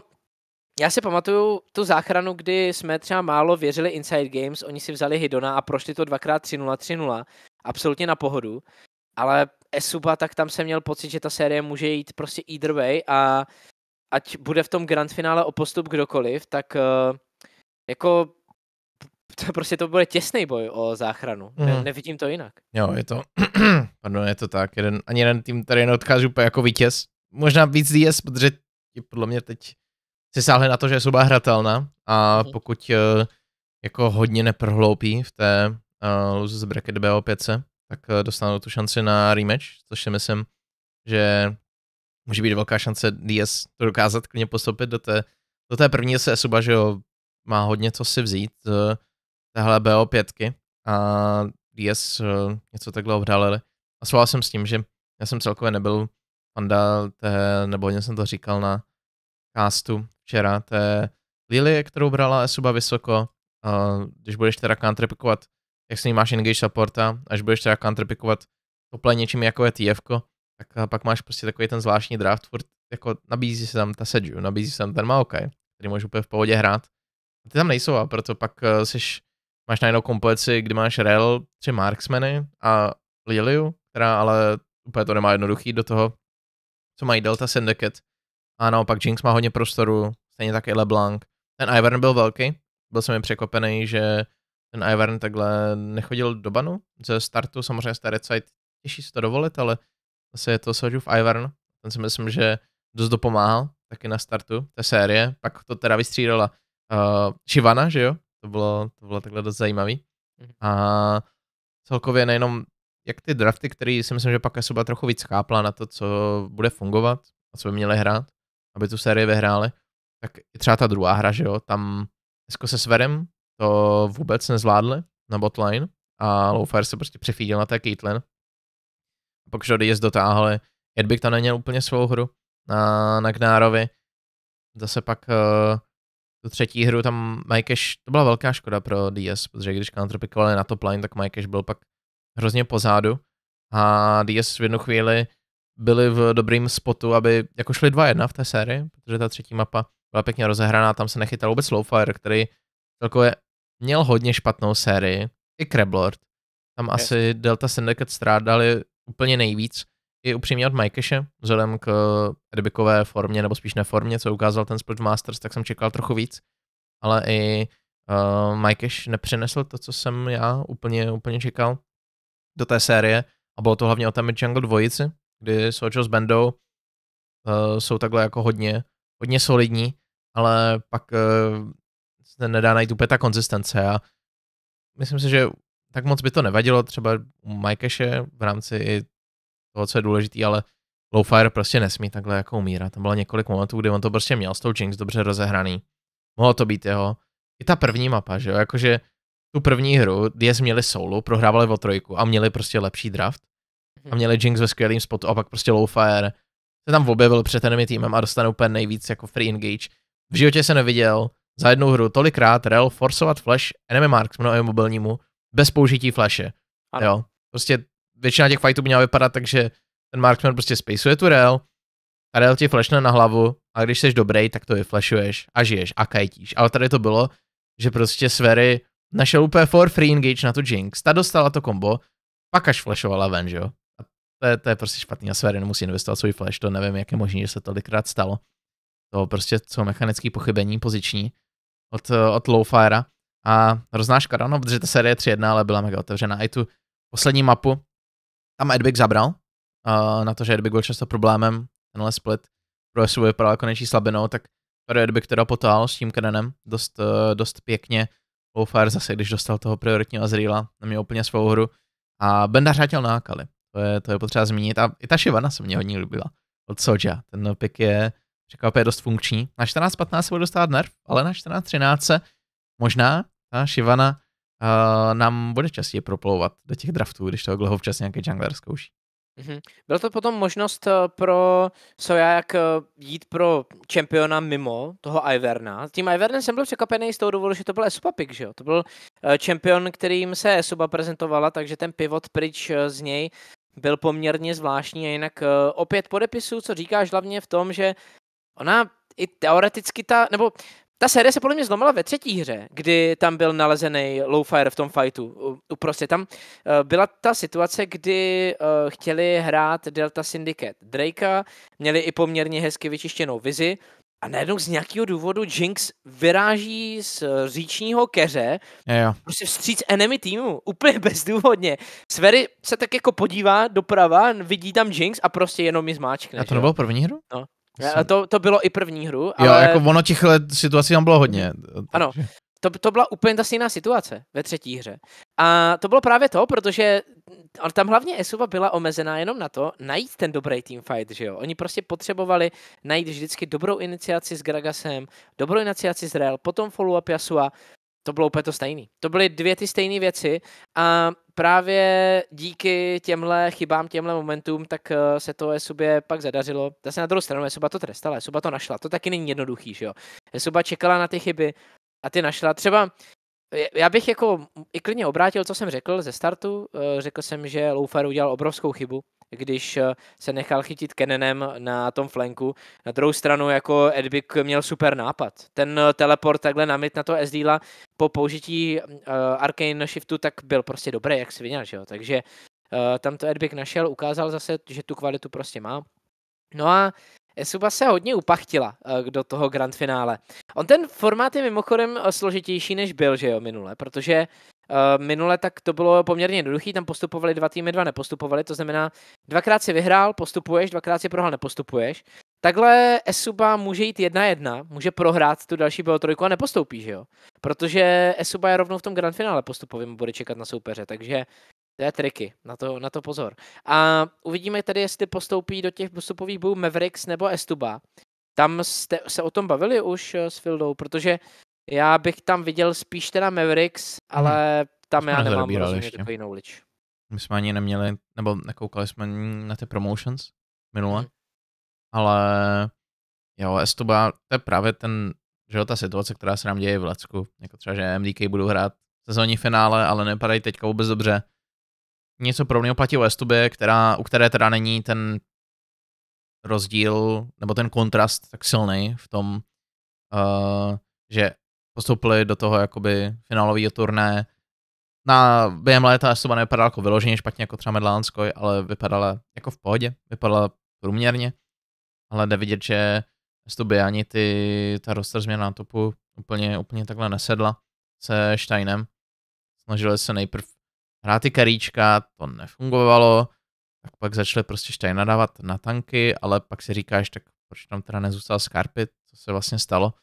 já si pamatuju tu záchranu, kdy jsme třeba málo věřili Inside Games, oni si vzali Hidona a prošli to dvakrát 3-0, 3-0, absolutně na pohodu, ale Esuba, tak tam jsem měl pocit, že ta série může jít prostě either way a ať bude v tom grand finále o postup kdokoliv, tak uh, jako to prostě to bude těsný boj o záchranu. Mm. Ne, mhm. nevidím to jinak. Jo, je to, pardon, je to tak. Jeden, ani jeden tým tady neodchází úplně jako vítěz. Možná víc DS, protože podle mě teď si sáhli na to, že je suba hratelná a mm. pokud eh, jako hodně neprohloupí v té uh, z Bracket BO5, tak eh, dostanou tu šanci na rematch, což si myslím, že může být velká šance DS to dokázat klidně postoupit do té, do té první se Suba, že jo, má hodně co si vzít. Uh, tehle BO5 a DS eh, něco takhle obdáleli. A souhlasím jsem s tím, že já jsem celkově nebyl fanda té, nebo hodně jsem to říkal na castu včera, té Lily, kterou brala Esuba vysoko, a když budeš teda counterpikovat, jak s ní máš engage supporta, až budeš teda counterpikovat úplně něčím jako je TF, tak eh, pak máš prostě takový ten zvláštní draft, furt jako nabízí se tam ta Seju, nabízí se tam ten Maokai, který můžeš úplně v pohodě hrát. A ty tam nejsou a proto pak eh, jsi máš najednou kompleci, kdy máš Rel, tři Marksmeny a Liliu, která ale úplně to nemá jednoduchý do toho, co mají Delta Syndicate. A naopak Jinx má hodně prostoru, stejně tak i LeBlanc. Ten Ivern byl velký, byl jsem mi překopený, že ten Ivern takhle nechodil do banu ze startu, samozřejmě Staretside těší se to dovolit, ale zase je to Sojuf Ivern, ten si myslím, že dost dopomáhal taky na startu té série, pak to teda vystřídala uh, Shivana, že jo, to bylo, to bylo takhle dost zajímavý. Mhm. A celkově nejenom jak ty drafty, který si myslím, že pak Asuba trochu víc chápla na to, co bude fungovat a co by měli hrát, aby tu sérii vyhráli, tak i třeba ta druhá hra, že jo, tam Esko se Sverem to vůbec nezvládli na botline a Lowfire se prostě přefídil na té Caitlyn. Pak Jody je dotáhli, Edbik tam neměl úplně svou hru na, na Gnárovi. Zase pak uh, tu třetí hru tam Mikeš to byla velká škoda pro DS, protože když kantropikovali na top line, tak Mikeš byl pak hrozně pozadu a DS v jednu chvíli byli v dobrým spotu, aby jako šli 2-1 v té sérii, protože ta třetí mapa byla pěkně rozehraná, tam se nechytal vůbec Slowfire, který celkově měl hodně špatnou sérii, i Kreblord. Tam okay. asi Delta Syndicate strádali úplně nejvíc, i upřímně od Mikeše, vzhledem k eh, rybikové formě, nebo spíš neformě, co ukázal ten Split Masters, tak jsem čekal trochu víc, ale i uh, Mikeš nepřinesl to, co jsem já úplně, úplně čekal do té série a bylo to hlavně o té Jungle dvojici, kdy Sojo s Bandou uh, eh, jsou takhle jako hodně, hodně solidní, ale pak uh, se nedá najít úplně ta konzistence a myslím si, že tak moc by to nevadilo třeba u Mikeše v rámci i toho, co je důležitý, ale Low Fire prostě nesmí takhle jako umírat. Tam bylo několik momentů, kdy on to prostě měl s tou Jinx dobře rozehraný. Mohlo to být jeho. I ta první mapa, že jo, jakože tu první hru, Diaz měli solo, prohrávali o trojku a měli prostě lepší draft. A mhm. měli Jinx ve skvělém spotu a pak prostě Low Fire. se tam objevil před enemy týmem a dostane úplně nejvíc jako free engage. V životě se neviděl za jednu hru tolikrát rel forsovat flash enemy marks mnohem mobilnímu bez použití flashe. Jo, prostě většina těch fightů by měla vypadat tak, že ten marksman prostě spaceuje tu rail, a rail ti flashne na hlavu a když jsi dobrý, tak to vyflashuješ a žiješ a kajtíš. Ale tady to bylo, že prostě Svery našel úplně for free engage na tu Jinx, ta dostala to kombo, pak až flashovala ven, že jo. A to, je, to je prostě špatný a Svery nemusí investovat svůj flash, to nevím, jak je možné, že se tolikrát stalo. To prostě jsou mechanické pochybení poziční od, od Lowfira. A hrozná škoda, no, protože ta série 3-1, ale byla mega otevřená. I tu poslední mapu, tam Edbig zabral, uh, na to, že Edbig byl často problémem, tenhle split pro SU vypadal jako nejší slabinou, tak tady Edbig teda potál s tím Kenenem dost, uh, dost pěkně. Lowfire zase, když dostal toho prioritního Azriela, neměl úplně svou hru. A Benda řátil na Akali, to je, to je potřeba zmínit. A i ta Shivana se mě hodně líbila od Soja. Ten pick je je dost funkční. Na 14.15 se bude dostat nerv, ale na 14.13 možná ta Shivana uh, nám bude častěji proplouvat do těch draftů, když dlouho včas nějaký jungler zkouší. Mm-hmm. Byla to potom možnost eh, pro Soja, jak eh, jít pro čempiona mimo toho Iverna. Tím Ivernem jsem byl překvapený z toho důvodu, že to byl Esuba pick, že jo? To byl eh, čempion, kterým se Esuba prezentovala, takže ten pivot pryč z něj byl poměrně zvláštní a jinak opět podepisu, co říkáš hlavně v tom, že ona i teoreticky ta, nebo ta série se podle mě zlomila ve třetí hře, kdy tam byl nalezený Lowfire v tom fightu. Uprostě tam eh, byla ta situace, kdy eh, chtěli hrát Delta Syndicate Drakea, měli i poměrně hezky vyčištěnou vizi, a najednou z nějakého důvodu Jinx vyráží z eh, říčního keře jo. prostě vstříc enemy týmu, úplně bezdůvodně. Svery se tak jako podívá doprava, vidí tam Jinx a prostě jenom ji zmáčkne. A to nebylo první hru? No. Já, to, to bylo i první hru, jo, ale... Jo, jako ono těch let situací tam bylo hodně. Ano, to, to byla úplně ta stejná situace ve třetí hře. A to bylo právě to, protože tam hlavně Esuva byla omezená jenom na to, najít ten dobrý team fight, že jo. Oni prostě potřebovali najít vždycky dobrou iniciaci s Gragasem, dobrou iniciaci s Rel, potom follow-up Yasua to bylo úplně to stejný. To byly dvě ty stejné věci a právě díky těmhle chybám, těmhle momentům, tak eh, se to Esubě pak zadařilo. Zase na druhou stranu Esuba to trestala, Esuba to našla, to taky není jednoduchý, že jo. Esuba čekala na ty chyby a ty našla. Třeba eh, já bych jako i klidně obrátil, co jsem řekl ze startu. Eh, řekl jsem, že Loufer udělal obrovskou chybu, když eh, se nechal chytit Kenenem na tom flanku. Na druhou stranu jako Edbik měl super nápad. Ten eh, teleport takhle namit na to sd po použití uh, Arcane Shiftu tak byl prostě dobrý, jak viděl, že jo. Takže uh, tam to Edbik našel, ukázal zase, že tu kvalitu prostě má. No a Esuba se hodně upachtila uh, do toho grand finále. On ten formát je mimochodem složitější, než byl, že jo, minule, protože Eh, minule tak to bylo poměrně jednoduché, tam postupovali dva týmy, dva nepostupovali, to znamená, dvakrát si vyhrál, postupuješ, dvakrát si prohrál, nepostupuješ. Takhle Esuba může jít jedna jedna, může prohrát tu další bo trojku a nepostoupí, že jo? Protože Esuba je rovnou v tom grand finále postupovým, bude čekat na soupeře, takže to je triky, na to, na to pozor. A uvidíme tedy, jestli postoupí do těch postupových bojů Mavericks nebo Estuba. Tam jste se o tom bavili už eh, s Fildou, protože já bych tam viděl spíš teda Mavericks, ale hmm. tam já nemám rozhodně jinou knowledge. My jsme ani neměli, nebo nekoukali jsme na ty promotions minule, hmm. ale jo, Estuba, to je právě ten, že jo, ta situace, která se nám děje v Lecku, jako třeba, že MDK budou hrát sezónní finále, ale nepadají teďka vůbec dobře. Něco mě platí o Estubě, která, u které teda není ten rozdíl, nebo ten kontrast tak silný v tom, uh, že postoupili do toho jakoby finálového turné. Na během léta Estuba nevypadala jako vyloženě špatně jako třeba Medlánskoj, ale vypadala jako v pohodě, vypadala průměrně, ale jde vidět, že Estuby ani ty, ta roster změna na topu úplně, úplně takhle nesedla se Steinem. Snažili se nejprv hrát ty karíčka, to nefungovalo, tak pak začali prostě Steina dávat na tanky, ale pak si říkáš, tak proč tam teda nezůstal Skarpit, co se vlastně stalo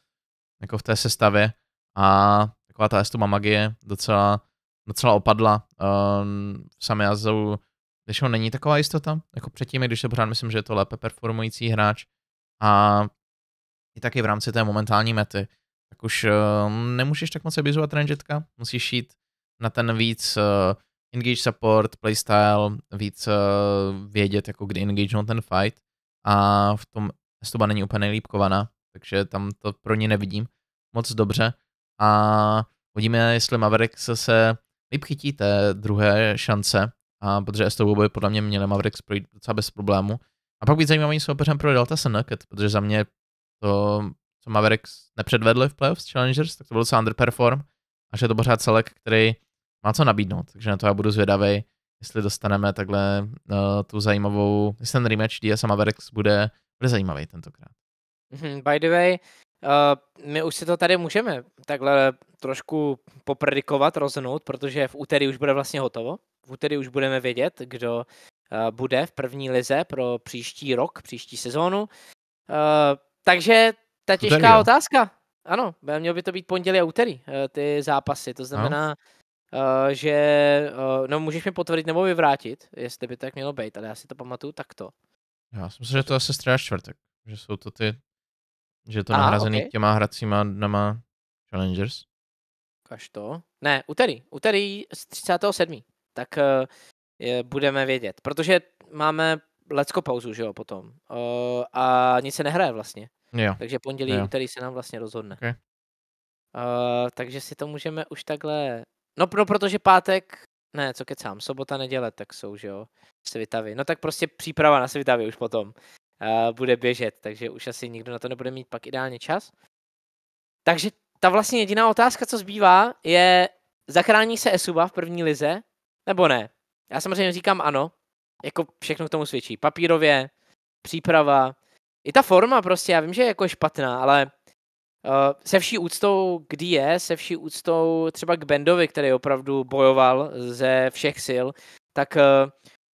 jako v té sestavě a taková ta estuma magie docela, docela opadla. Um, v Samiazu, když ho není taková jistota, jako předtím, když se pořád myslím, že je to lépe performující hráč a i taky v rámci té momentální mety, tak už uh, nemůžeš tak moc abizovat rangetka, musíš šít na ten víc uh, engage support, playstyle, víc uh, vědět, jako kdy engagenout ten fight a v tom Estuba není úplně nejlípkovaná, takže tam to pro ně nevidím moc dobře a uvidíme, jestli Mavericks se líp té druhé šance, a protože tou by podle mě měli Mavericks projít docela bez problému. A pak být zajímavým soupeřem pro Delta Nuggets, protože za mě to, co Mavericks nepředvedli v playoffs Challengers, tak to bylo docela underperform a že to pořád celek, který má co nabídnout, takže na to já budu zvědavý, jestli dostaneme takhle uh, tu zajímavou, jestli ten rematch DS a Mavericks bude, bude zajímavý tentokrát. Mhm, by the way, Eh, my už si to tady můžeme takhle trošku popredikovat, roznout, protože v úterý už bude vlastně hotovo. V úterý už budeme vědět, kdo uh, bude v první lize pro příští rok, příští sezónu. Uh, takže ta těžká úterý, otázka. Ano, mělo by to být pondělí a úterý, ty zápasy. To znamená, no. Uh, že, uh, no můžeš mi potvrdit nebo vyvrátit, jestli by tak mělo být, ale já si to pamatuju takto. Já si myslím, že to asi středa čtvrtek, že jsou to ty že je to nahrazený okay. těma hracíma dnama Challengers. Kaž to. Ne, úterý. Úterý z 37. Tak eh, je, budeme vědět. Protože máme lecko pauzu, že jo, potom. O, eh, a nic se nehraje vlastně. Jo. Takže pondělí, jo. úterý se nám vlastně rozhodne. Okay. O, eh, takže si to můžeme už takhle... No, no, protože pátek, ne, co kecám, sobota, neděle, tak jsou, že jo, svitavy. No tak prostě příprava na svitavy už potom bude běžet, takže už asi nikdo na to nebude mít pak ideálně čas. Takže ta vlastně jediná otázka, co zbývá, je, zachrání se Esuba v první lize, nebo ne? Já samozřejmě říkám ano, jako všechno k tomu svědčí. Papírově, příprava, i ta forma prostě, já vím, že je jako špatná, ale uh, se vší úctou, kdy je, se vší úctou třeba k Bendovi, který opravdu bojoval ze všech sil, tak uh,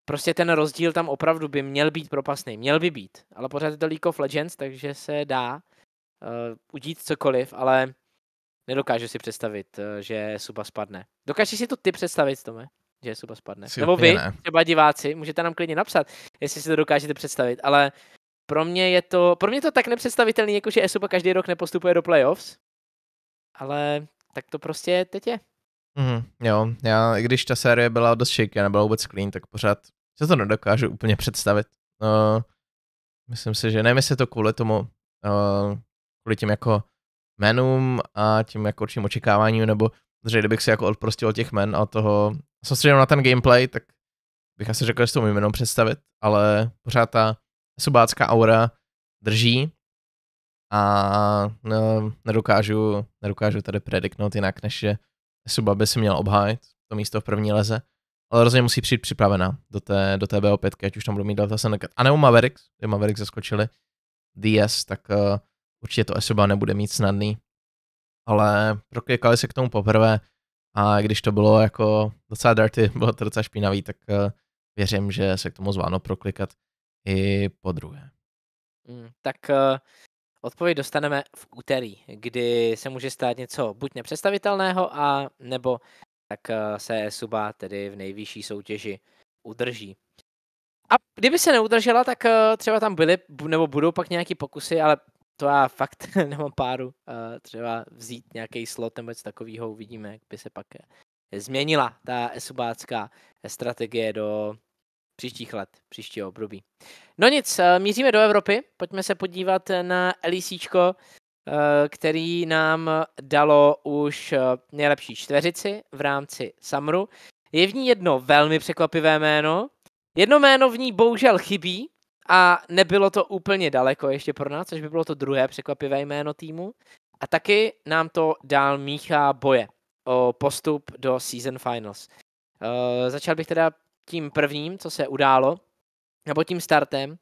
prostě ten rozdíl tam opravdu by měl být propasný, měl by být, ale pořád je to League of Legends, takže se dá uh, udít cokoliv, ale nedokážu si představit, uh, že Suba spadne. Dokážeš si to ty představit, Tome? Že Suba spadne. Jsi Nebo vy, ne. třeba diváci, můžete nám klidně napsat, jestli si to dokážete představit, ale pro mě je to, pro mě to tak nepředstavitelný, jako že Suba každý rok nepostupuje do playoffs, ale tak to prostě teď je. Mm, jo, já, když ta série byla dost shaky, nebyla vůbec clean, tak pořád se to nedokážu úplně představit. Uh, myslím si, že nevím, jestli to kvůli tomu, uh, kvůli těm jako menům a tím jako určitým očekáváním, nebo že kdybych si jako odprostil těch men a toho, soustředil na ten gameplay, tak bych asi řekl, že to umím jenom představit, ale pořád ta subácká aura drží a no, nedokážu, nedokážu tady prediknout jinak, než že Suba by si měl obhájit to místo v první leze ale rozhodně musí přijít připravená do té, do té BO5, ať už tam budou mít Delta Senecat. A nebo Mavericks, že Mavericks zaskočili DS, tak uh, určitě to Esoba nebude mít snadný. Ale proklikali se k tomu poprvé a když to bylo jako docela dirty, bylo to docela špinavý, tak uh, věřím, že se k tomu zváno proklikat i po druhé. Mm, tak uh, odpověď dostaneme v úterý, kdy se může stát něco buď nepředstavitelného a nebo tak eh, se Suba tedy v nejvyšší soutěži udrží. A kdyby se neudržela, tak eh, třeba tam byly, nebo budou pak nějaký pokusy, ale to já fakt nemám páru. Eh, třeba vzít nějaký slot nebo něco takového, uvidíme, jak by se pak změnila ta esubácká strategie do příštích let, příštího období. No nic, míříme do Evropy, pojďme se podívat na LEC, Eh, který nám dalo už eh, nejlepší čtveřici v rámci Samru. Je v ní jedno velmi překvapivé jméno. Jedno jméno v ní bohužel chybí a nebylo to úplně daleko ještě pro nás, což by bylo to druhé překvapivé jméno týmu. A taky nám to dál míchá boje o postup do Season Finals. Eh, začal bych teda tím prvním, co se událo, nebo tím startem,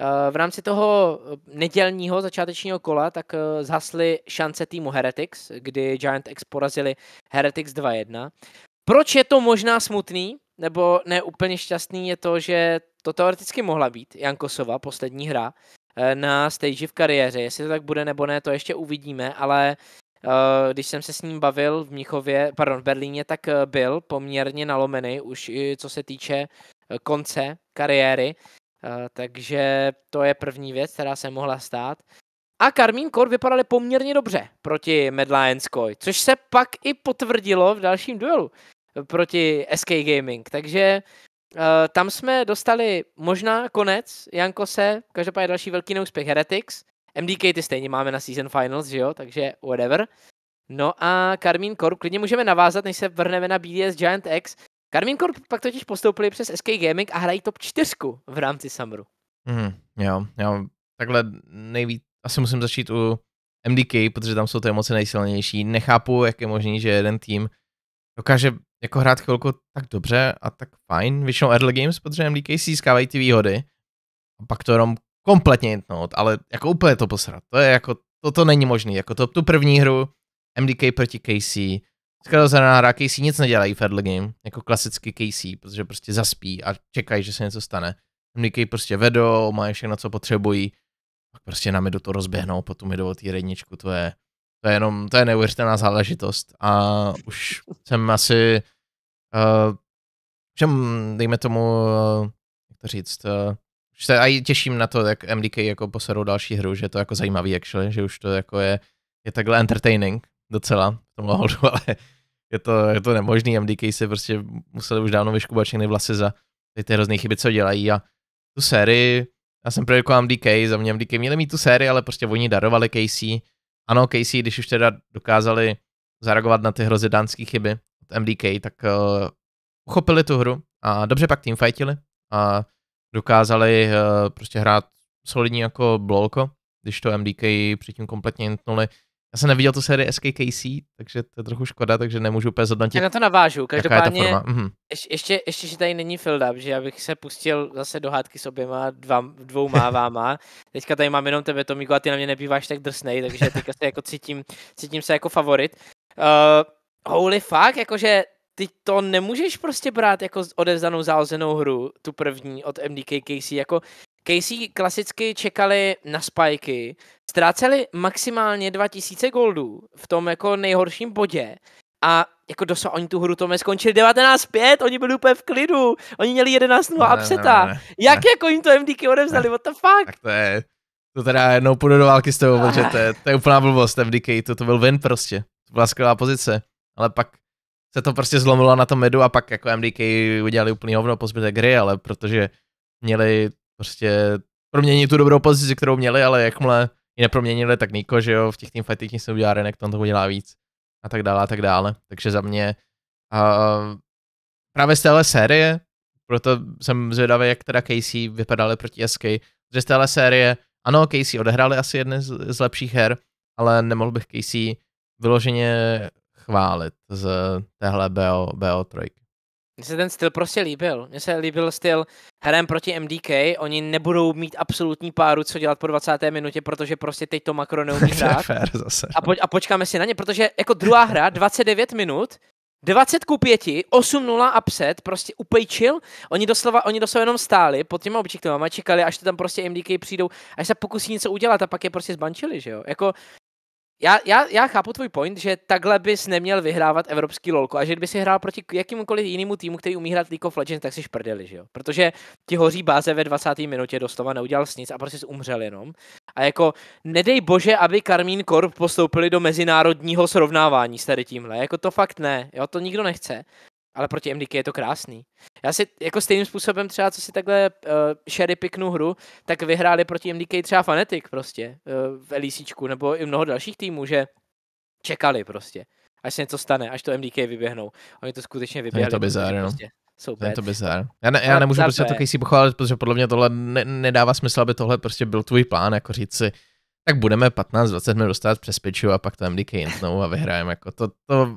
Eh, v rámci toho eh, nedělního začátečního kola tak eh, zhasly šance týmu Heretics, kdy Giant X porazili Heretics 2-1. Proč je to možná smutný, nebo ne úplně šťastný, je to, že to teoreticky mohla být Jankosova poslední hra na stage v kariéře. Jestli to tak bude nebo ne, to ještě uvidíme, ale když jsem se s ním bavil v Mnichově, pardon, v Berlíně, tak byl poměrně nalomený už co se týče konce kariéry. Eh, takže to je první věc, která se mohla stát. A Karmín Kor vypadali poměrně dobře proti Mad Lions Koi, což se pak i potvrdilo v dalším duelu proti SK Gaming. Takže uh, tam jsme dostali možná konec Jankose, každopádně další velký neúspěch Heretics. MDK ty stejně máme na Season Finals, že jo, takže whatever. No a Karmín Korp klidně můžeme navázat, než se vrneme na BDS Giant X, Garmin Corp pak totiž postoupili přes SK Gaming a hrají top 4 v rámci Samru. Mm, jo, jo, takhle nejvíc, asi musím začít u MDK, protože tam jsou ty emoce nejsilnější. Nechápu, jak je možný, že jeden tým dokáže jako hrát chvilku tak dobře a tak fajn. Většinou early games, protože MDK si získávají ty výhody a pak to jenom kompletně jednout, ale jako úplně to posrat. To je jako, to, to není možný. Jako to, tu první hru MDK proti KC, Skoro se na hra Casey nic nedělají v early game, jako klasicky Casey, protože prostě zaspí a čekají, že se něco stane. MDK prostě vedou, mají všechno, co potřebují, pak prostě na midu to rozběhnou, potom jdou o té redničku, to je, to je jenom, to je neuvěřitelná záležitost a už jsem asi, uh, všem, dejme tomu, uh, jak to říct, uh, už se aj těším na to, jak MDK jako poserou další hru, že je to jako zajímavý actually, že už to jako je, je takhle entertaining docela, tomhle holdu, ale je to, je to nemožný. MDK se prostě museli už dávno vyškubat všechny vlasy za ty, ty hrozný chyby, co dělají a tu sérii, já jsem projekl MDK, za mě MDK měli mít tu sérii, ale prostě oni darovali KC. Ano, KC, když už teda dokázali zareagovat na ty dánský chyby od MDK, tak uh, uchopili tu hru a dobře pak teamfightili a dokázali uh, prostě hrát solidní jako blolko, když to MDK předtím kompletně jentnuli. Já jsem neviděl tu sérii SKKC, takže to je trochu škoda, takže nemůžu úplně zhodnotit. Já na to navážu, každopádně je mm-hmm. ještě, ještě, ještě, že tady není up, že já bych se pustil zase do hádky s oběma dva, dvou máváma. teďka tady mám jenom tebe, Tomíku, a ty na mě nebýváš tak drsnej, takže teďka se jako cítím, cítím se jako favorit. Uh, holy fuck, jakože ty to nemůžeš prostě brát jako odevzdanou zálozenou hru, tu první od MDKKC, jako Casey klasicky čekali na spajky, ztráceli maximálně 2000 goldů v tom jako nejhorším bodě a jako dosa, oni tu hru tomu skončili 19-5, oni byli úplně v klidu, oni měli 11-0 upseta. Ne, ne, ne, Jak ne. jako jim to MDK ne. what the fuck? Tak to je, to teda jednou půjdu do války s tebou, protože to je, to je úplná blbost MDK, to, to byl win prostě, to byla skvělá pozice, ale pak se to prostě zlomilo na tom medu a pak jako MDK udělali úplný hovno po zbytek hry, ale protože měli prostě promění tu dobrou pozici, kterou měli, ale jakmile ji neproměnili, tak Niko, že jo, v těch teamfightech nic neudělá, Renek tam to udělá víc a tak dále a tak dále. Takže za mě uh, právě z téhle série, proto jsem zvědavý, jak teda Casey vypadali proti SK, že z téhle série, ano, Casey odehráli asi jedny z, z lepších her, ale nemohl bych Casey vyloženě chválit z téhle BO, BO 3. Mně se ten styl prostě líbil. Mně se líbil styl herem proti MDK. Oni nebudou mít absolutní páru, co dělat po 20. minutě, protože prostě teď to makro neumí hrát. Fér zase. A, no. po, a počkáme si na ně, protože jako druhá hra, 29 minut, 20 ku 5, 8-0 upset, prostě upejčil. Oni doslova, oni doslova jenom stáli pod těma objektivama, čekali, až to tam prostě MDK přijdou, až se pokusí něco udělat a pak je prostě zbančili, že jo. Jako já, já, já chápu tvůj point, že takhle bys neměl vyhrávat evropský lolko a že kdyby si hrál proti jakýmukoliv jinému týmu, který umí hrát League of Legends, tak si šprdeli, že jo? Protože ti hoří báze ve 20. minutě dostova, neudělal s nic a prostě jsi umřel jenom. A jako, nedej bože, aby Karmín Korb postoupili do mezinárodního srovnávání s tady tímhle, jako to fakt ne, jo, to nikdo nechce ale proti MDK je to krásný. Já si jako stejným způsobem třeba, co si takhle uh, eh, sherry piknu hru, tak vyhráli proti MDK třeba Fanatic prostě uh, v Elísíčku, nebo i mnoho dalších týmů, že čekali prostě, až se něco stane, až to MDK vyběhnou. Oni to skutečně vyběhli. Je to no. prostě, no. Super. Je to Já, ne, já nemůžu prostě to Casey pochválit, protože podle mě tohle ne, nedává smysl, aby tohle prostě byl tvůj plán, jako říct si, tak budeme 15-20 minut dostat přes a pak to MDK znovu a vyhrajeme. Jako to, to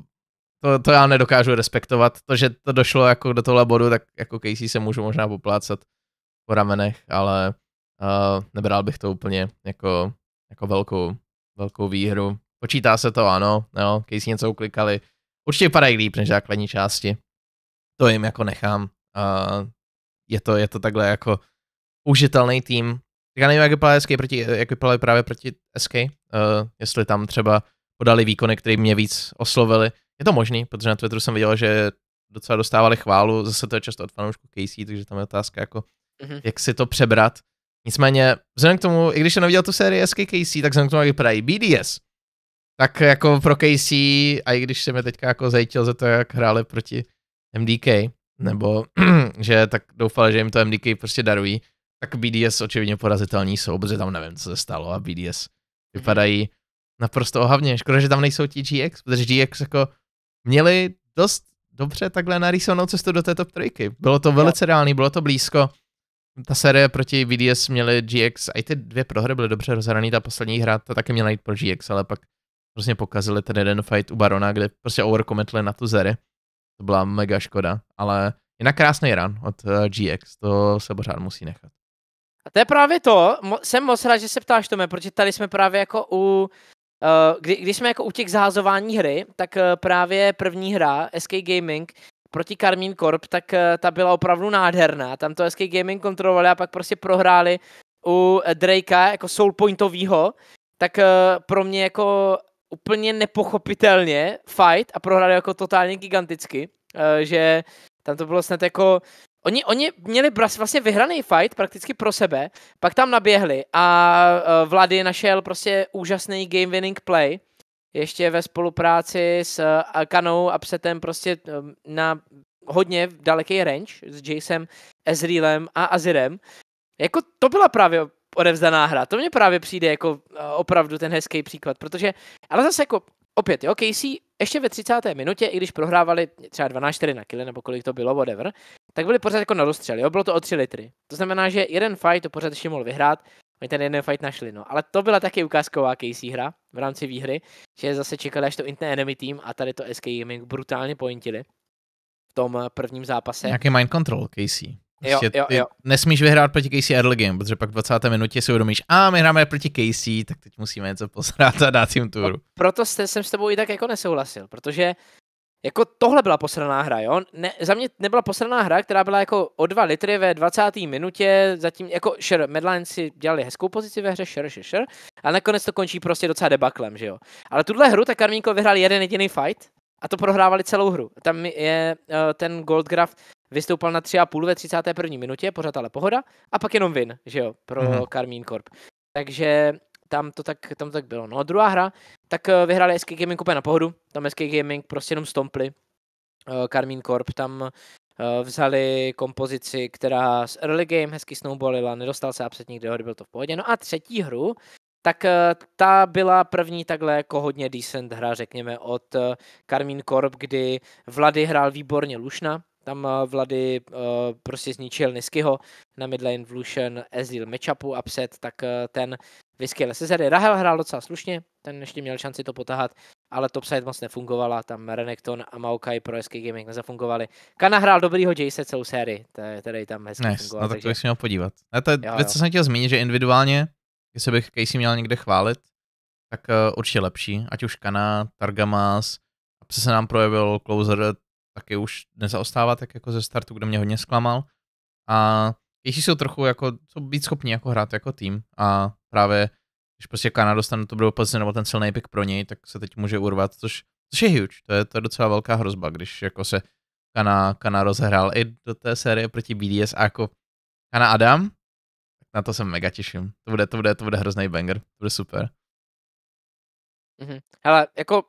to, to já nedokážu respektovat. To, že to došlo jako do tohle bodu, tak jako Casey se můžu možná poplácat po ramenech, ale uh, nebral bych to úplně jako, jako velkou, velkou výhru. Počítá se to, ano, jo, Casey něco uklikali. Určitě padají líp než základní části. To jim jako nechám. Uh, je, to, je to takhle jako užitelný tým. Tak já nevím, jak vypadali, SK proti, jak vypadali právě proti SK, uh, eh, jestli tam třeba podali výkony, které mě víc oslovili. Je to možný, protože na Twitteru jsem viděl, že docela dostávali chválu, zase to je často od fanoušku Casey, takže tam je otázka jako, mm-hmm. jak si to přebrat. Nicméně, vzhledem k tomu, i když jsem neviděl tu sérii SK Casey, tak vzhledem k tomu, jak vypadají BDS, tak jako pro Casey, a i když se mi teďka jako zajítil za to, jak hráli proti MDK, nebo že tak doufal, že jim to MDK prostě darují, tak BDS očividně porazitelní jsou, protože tam nevím, co se stalo a BDS mhm. vypadají naprosto ohavně. Škoda, že tam nejsou ti GX, protože GX jako měli dost dobře takhle narýsovanou cestu do této trojky. Bylo to velice reálné, bylo to blízko. Ta série proti VDS měli GX, a i ty dvě prohry byly dobře rozhraný, ta poslední hra to taky měla jít pro GX, ale pak prostě pokazili ten jeden fight u Barona, kde prostě overcommitli na tu Zery. To byla mega škoda, ale na krásný run od eh, GX, to se pořád musí nechat. A to je právě to, Mo- jsem moc rád, že se ptáš tome, protože tady jsme právě jako u Eh, kdy, když jsme jako u těch zahazování hry, tak eh, právě první hra SK Gaming proti Karmín Corp, tak eh, ta byla opravdu nádherná. Tam to SK Gaming kontrolovali a pak prostě prohráli u Drakea jako soulpointovýho, tak pro mě jako úplně nepochopitelně fight a prohráli jako totálně giganticky, že tam to bylo snad jako Oni, oni měli vlastně vyhraný fight prakticky pro sebe, pak tam naběhli a e, Vlady našel prostě úžasný game winning play, ještě ve spolupráci s e, Kanou a Psetem prostě e, na hodně daleký range s Jasem, Ezrealem a Azirem. Jako to byla právě odevzdaná hra. To mně právě přijde jako opravdu ten hezký příklad, protože, ale zase jako opět, jo, Casey ještě ve 30. minutě, i když prohrávali třeba 12-4 na kile, nebo kolik to bylo, whatever, tak byli pořád jako na rozstřeli, jo? bylo to o 3 litry. To znamená, že jeden fight to pořád ještě mohl vyhrát, Oni ten jeden fight našli, no. Ale to byla taky ukázková Casey hra v rámci výhry, že zase čekali až to Inten Enemy Team a tady to SK Gaming brutálně pointili v tom eh, prvním zápase. Nějaký mind control Casey jo, prostě jo, jo. Nesmíš vyhrát proti Casey early game, protože pak v 20. minutě si uvědomíš, a my hráme proti Casey, tak teď musíme něco posrát a dát jim túru. No, proto jste, jsem s tebou i tak jako nesouhlasil, protože jako tohle byla posraná hra, jo? Ne, za mě nebyla posraná hra, která byla jako o dva litry ve 20. minutě, zatím jako šer, Medline si dělali hezkou pozici ve hře, šer, šer, šer, a nakonec to končí prostě docela debaklem, že jo? Ale tuhle hru tak Karmínko vyhrál jeden jediný fight, a to prohrávali celou hru. Tam je uh, ten Goldgraf Vystoupal na 3,5 ve 31. minutě, pořád ale pohoda. A pak jenom vin, že jo, pro mm-hmm. Karmín Corp. Takže tam to, tak, tam to tak bylo. No a druhá hra, tak eh, vyhráli SK Gaming úplně na pohodu. Tam SK Gaming prostě jenom stompli. Uh, Corp tam eh, vzali kompozici, která z early game hezky snowballila, nedostal se upset nikdy, byl to v pohodě. No a třetí hru, tak ta byla první takhle jako hodně decent hra, řekněme, od Karmín Korb, kdy Vlady hrál výborně Lušna, tam eh, Vlady uh, prostě zničil Niskyho na midlane Vlution, ezil matchupu upset, tak uh, ten vyskyle se Rahel hrál docela slušně, ten ještě měl šanci to potahat, ale topside moc nefungovala, tam Renekton a Maokai pro SK Gaming nezafungovali. Kana hrál dobrýho Jace celou sérii, který tam hezky nice. fungoval. No tak takže... to bych si měl podívat. A to je jo, věc, co jsem chtěl zmínit, že individuálně, jestli bych Casey měl někde chválit, tak uh, určitě lepší, ať už Kana, Targamas, se nám projevil Closer taky už nezaostává tak jako ze startu, kde mě hodně zklamal. A Češi jsou trochu jako, jsou být schopni jako hrát jako tým a právě když prostě Kana dostane to budou pozici nebo ten silný pick pro něj, tak se teď může urvat, což, což je huge, to je, to je docela velká hrozba, když jako se Kana, Kana rozehrál i do té série proti BDS a jako Kana Adam, tak na to se mega těším. To bude, to bude, to bude hrozný banger, to bude super. Mm-hmm. Hele, jako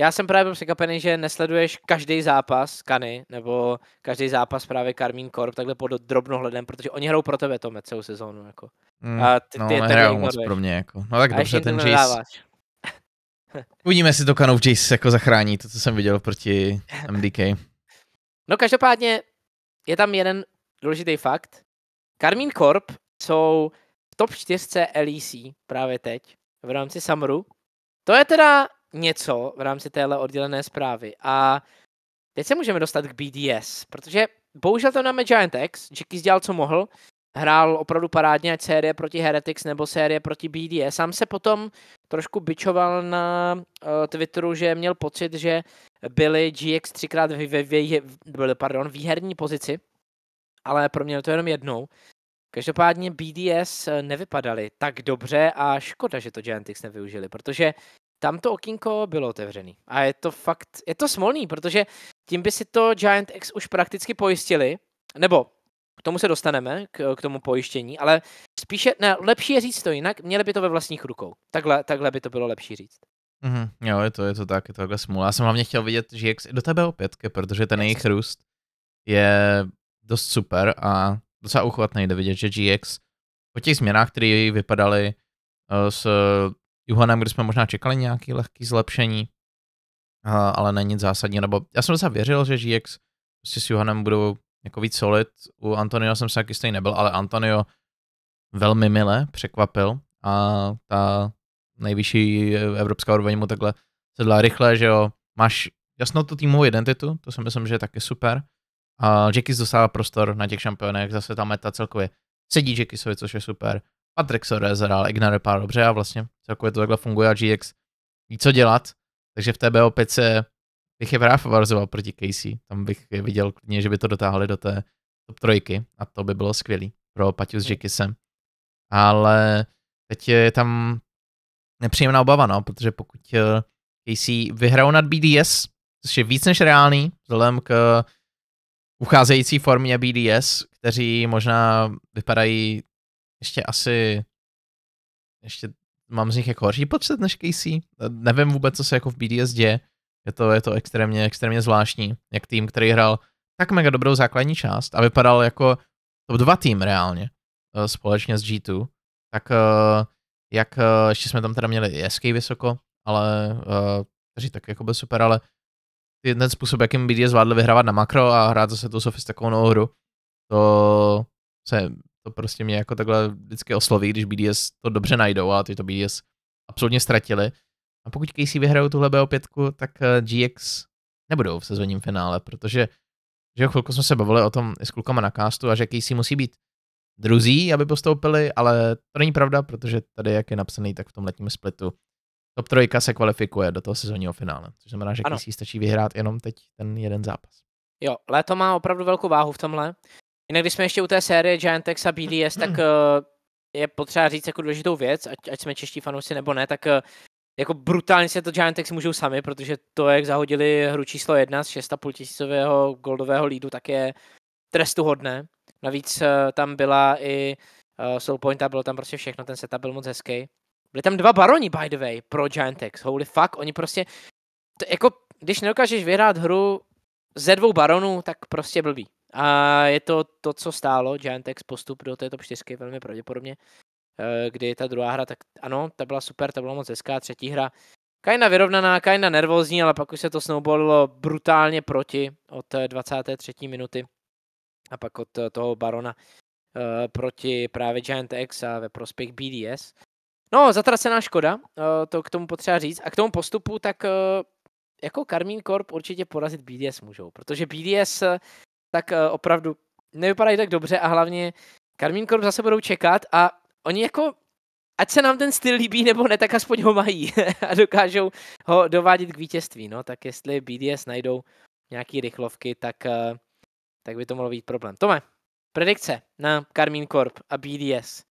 já jsem právě byl překvapený, že nesleduješ každý zápas Kany, nebo každý zápas právě Karmín Korp, takhle pod drobnohledem, protože oni hrajou pro tebe, Tome, celou sezónu. Jako. Mm, a ty, no, ty nehrajou moc pro mě. Jako. No tak a dobře, ten Jace... Uvidíme, si to Kanou Jace jako zachrání, to, co jsem viděl proti MDK. no každopádně je tam jeden důležitý fakt. Karmín Korb jsou v top 4 LEC právě teď v rámci Samru. To je teda něco v rámci téhle oddělené zprávy. A teď se můžeme dostat k BDS, protože bohužel to máme Giant X, Jackie dělal, co mohl, hrál opravdu parádně, ať série proti Heretics nebo série proti BDS. Sám se potom trošku bičoval na uh, Twitteru, že měl pocit, že byli GX třikrát v, v, v, v, pardon, výherní pozici, ale pro mě je to jenom jednou. Každopádně BDS eh, nevypadali tak dobře a škoda, že to Giantix nevyužili, protože tam to okinko bylo otevřený. A je to fakt, je to smolný, protože tím by si to Giant X už prakticky pojistili, nebo k tomu se dostaneme, k, k tomu pojištění, ale spíše, ne, lepší je říct to jinak, měli by to ve vlastních rukou. Takhle, takhle by to bylo lepší říct. Mm-hmm. Jo, je to, je to tak, je to takhle smůla. Já jsem hlavně chtěl vidět GX do tebe opět, protože ten jejich růst je dost super a docela uchvatný, jde vidět, že GX po těch změnách, které vypadaly eh, s Juhanem, kde jsme možná čekali nějaké lehké zlepšení, ale není nic zásadního, nebo já jsem docela věřil, že GX prostě s Juhanem budou jako víc solid, u Antonio jsem se taky stejně nebyl, ale Antonio velmi mile překvapil a ta nejvyšší evropská úroveň mu takhle sedla rychle, že jo, máš jasnou tu týmovou identitu, to si myslím, že je taky super. A Jackis dostává prostor na těch šampionech, zase ta meta celkově sedí Jackisovi, což je super. Patrik Sorez hrál Ignare pár dobře a vlastně celkově to takhle funguje a GX ví co dělat, takže v té BO5 bych je právě favorizoval proti Casey, tam bych je viděl klidně, že by to dotáhli do té top trojky a to by bylo skvělý pro Paťu s hmm. Jekisem. Ale teď je tam nepříjemná obava, no, protože pokud eh, Casey vyhrajou nad BDS, což je víc než reálný, vzhledem k ucházející formě BDS, kteří možná vypadají ještě asi, ještě mám z nich jako horší pocit než Casey. Nevím vůbec, co se jako v BDS děje. Je to, je to extrémně, extrémně zvláštní, jak tým, který hrál tak mega dobrou základní část a vypadal jako top dva tým reálně eh, společně s G2, tak eh, jak eh, ještě jsme tam teda měli SK vysoko, ale kteří tak jako byl super, ale ten způsob, jakým BDS zvládli vyhrávat na makro a hrát zase tu sofistikovanou hru, to se to prostě mě jako takhle vždycky osloví, když BDS to dobře najdou a ty to BDS absolutně ztratili. A pokud KC vyhrajou tuhle BO5, tak eh, GX nebudou v sezónním finále, protože že chvilku jsme se bavili o tom i s klukama na castu a že KC musí být druzí, aby postoupili, ale to není pravda, protože tady, jak je napsaný, tak v tom letním splitu top trojka se kvalifikuje do toho sezónního finále, což znamená, že ano. stačí vyhrát jenom teď ten jeden zápas. Jo, léto má opravdu velkou váhu v tomhle. Jinak když jsme ještě u té série Giantex a BDS, tak uh, je potřeba říct jako důležitou věc, ať, ať jsme čeští fanoušci nebo ne, tak uh, jako brutálně se to Giantex můžou sami, protože to, jak zahodili hru číslo jedna z 6,5 tisícového goldového lídu, tak je trestuhodné. Navíc uh, tam byla i uh, Soul Point a bylo tam prostě všechno, ten setup byl moc hezký. Byli tam dva baroni, by the way, pro Giantex. Holy fuck, oni prostě, to, jako, když nedokážeš vyhrát hru ze dvou baronů, tak prostě blbý. A je to to, co stálo Giantex postup do této čtyřky velmi pravděpodobně, eh, kdy ta druhá hra, tak ano, ta byla super, ta byla moc hezká, třetí hra, Kajna vyrovnaná, Kajna nervózní, ale pak už se to snowballilo brutálně proti od 23. Eh, minuty a pak od eh, toho Barona proti právě Giant X a ve prospěch BDS. No, zatracená škoda, to k tomu potřeba říct. A k tomu postupu, tak jako Karmín Corp určitě porazit BDS můžou, protože BDS tak eh, opravdu nevypadají tak dobře a hlavně Karmín Korp zase budou čekat a oni jako ať se nám ten styl líbí nebo ne, tak aspoň ho mají a dokážou ho dovádět k vítězství, no, tak jestli BDS najdou nějaký rychlovky, tak, eh, tak by to mohlo být problém. Tome, predikce na Karmín korb a BDS.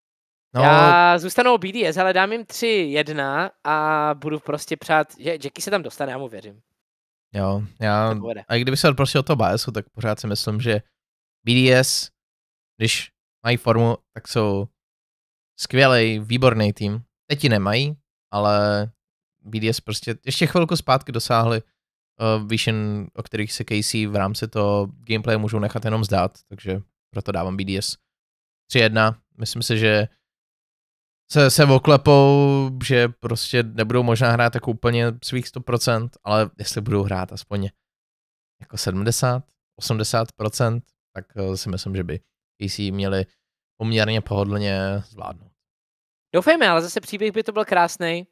No. Já zůstanu u BDS, ale dám jim 3-1 a budu prostě přát, že Jackie se tam dostane, já mu věřím. Jo, já, a kdyby se prostě o to BSu, tak pořád si myslím, že BDS, když mají formu, tak jsou skvělý, výborný tým. Teď ji nemají, ale BDS prostě ještě chvilku zpátky dosáhli uh, výšin, o kterých se Casey v rámci toho gameplaye můžou nechat jenom zdát, takže proto dávám BDS 3-1. Myslím si, že se, se oklepou, že prostě nebudou možná hrát tak úplně svých 100%, ale jestli budou hrát aspoň jako 70, 80%, tak eh, si myslím, že by KC měli poměrně pohodlně zvládnout. Doufejme, ale zase příběh by to byl krásný.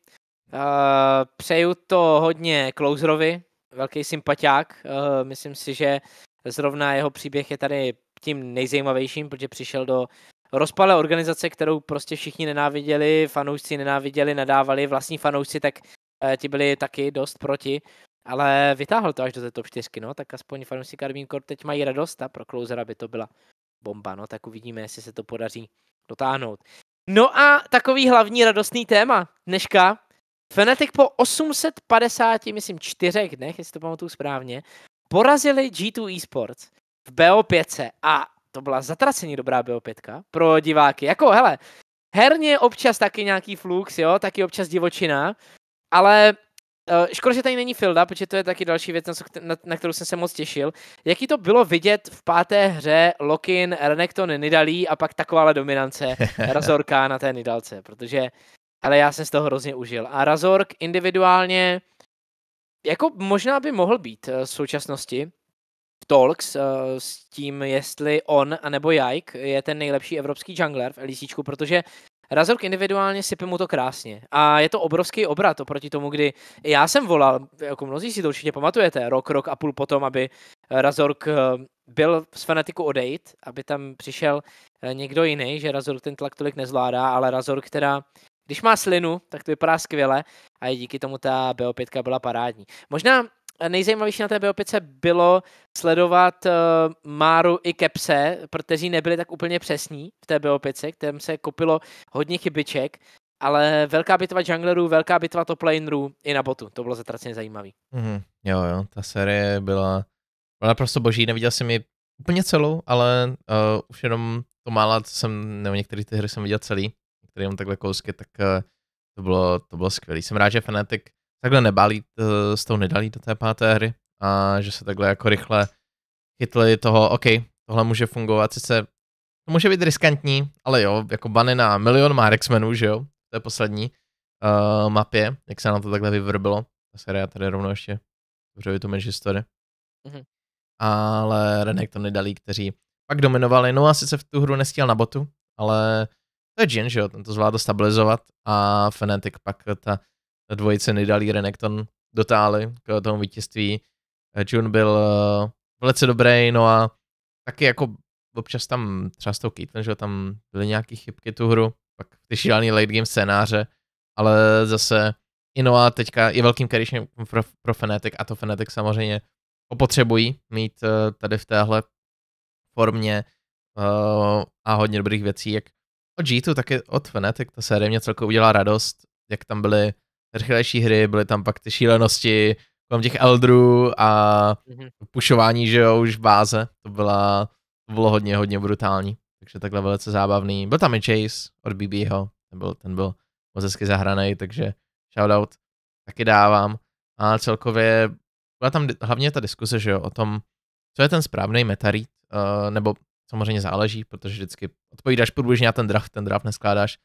Uh, eh, přeju to hodně Closerovi, velký sympatiák. Uh, myslím si, že zrovna jeho příběh je tady tím nejzajímavějším, protože přišel do rozpadla organizace, kterou prostě všichni nenáviděli, fanoušci nenáviděli, nadávali, vlastní fanoušci, tak eh, ti byli taky dost proti. Ale vytáhl to až do té top 4, no, tak aspoň fanoušci Carbine Corp teď mají radost a pro Closera by to byla bomba, no, tak uvidíme, jestli se to podaří dotáhnout. No a takový hlavní radostný téma dneška. Fnatic po 850, myslím, čtyřech dnech, jestli to pamatuju správně, porazili G2 Esports v BO5 a to byla zatraceně dobrá biopitka pro diváky. Jako, hele, herně občas taky nějaký flux, jo, taky občas divočina, ale Uh, škoda, že tady není Filda, protože to je taky další věc, na, na, na kterou jsem se moc těšil. Jaký to bylo vidět v páté hře Lokin, Renekton, Nidalí a pak takováhle dominance Razorka na té Nidalce, protože ale já jsem z toho hrozně užil. A Razork individuálně jako možná by mohl být eh, v současnosti, Talks uh, s tím, jestli on anebo Jajk je ten nejlepší evropský jungler v LEC, protože Razork individuálně sype mu to krásně. A je to obrovský obrat oproti tomu, kdy já jsem volal, jako mnozí si to určitě pamatujete, rok, rok a půl potom, aby Razork eh, byl z fanatiku odejít, aby tam přišel eh, někdo jiný, že Razork ten tlak tolik nezvládá, ale Razork teda když má slinu, tak to vypadá skvěle a i díky tomu ta BO5 byla parádní. Možná nejzajímavější na té biopice bylo sledovat uh, Máru i Kepse, protože nebyli tak úplně přesní v té biopice, kterém se kopilo hodně chybiček, ale velká bitva junglerů, velká bitva top lanerů i na botu, to bylo zatraceně zajímavý. Mm, jo, jo, ta série byla, byla naprosto boží, neviděl jsem ji úplně celou, ale uh, už jenom to mála, co jsem, nebo některé ty hry jsem viděl celý, některé jenom takhle kousky, tak uh, to bylo, to bylo skvělé. Jsem rád, že Fnatic takhle nebalí eh, s tou nedalí do té páté hry a že se takhle jako rychle chytli toho, OK, tohle může fungovat, sice to může být riskantní, ale jo, jako bany na milion Marexmenů, že jo, to je poslední uh, mapě, jak se na to takhle vyvrbilo, ta série tady rovnou ještě dobře tu story. Mm-hmm. Ale Renek to nedalí, kteří pak dominovali, no a sice v tu hru nestíl na botu, ale to je Jin, že jo, ten to zvládl stabilizovat a Fnatic pak ta do dvojice nedali Renekton dotáli k tomu vítězství. Eh, June byl eh, velice dobrý, no a taky jako občas tam třeba s tou Keaton, že tam byly nějaké chybky tu hru, pak ty šílený late game scénáře, ale zase Inoa teďka je velkým karišem pro, pro Fnatic a to Fnatic samozřejmě opotřebují mít eh, tady v téhle formě uh, a hodně dobrých věcí, jak od G2, taky od Fnatic, ta série mě celkově udělala radost, jak tam byly rychlejší hry, byly tam pak ty šílenosti kolem těch Eldrů a mhm. pušování, že jo, už báze, to byla, to bylo hodně, hodně brutální, takže takhle velice zábavný. Byl tam i Chase od BBho, ten byl, ten byl moc hezky zahranej, takže shoutout taky dávám. A celkově byla tam hlavně ta diskuse, že jo, o tom, co je ten správný metarit uh, eh, nebo samozřejmě záleží, protože vždycky odpovídáš průběžně na ten draft, ten draft neskládáš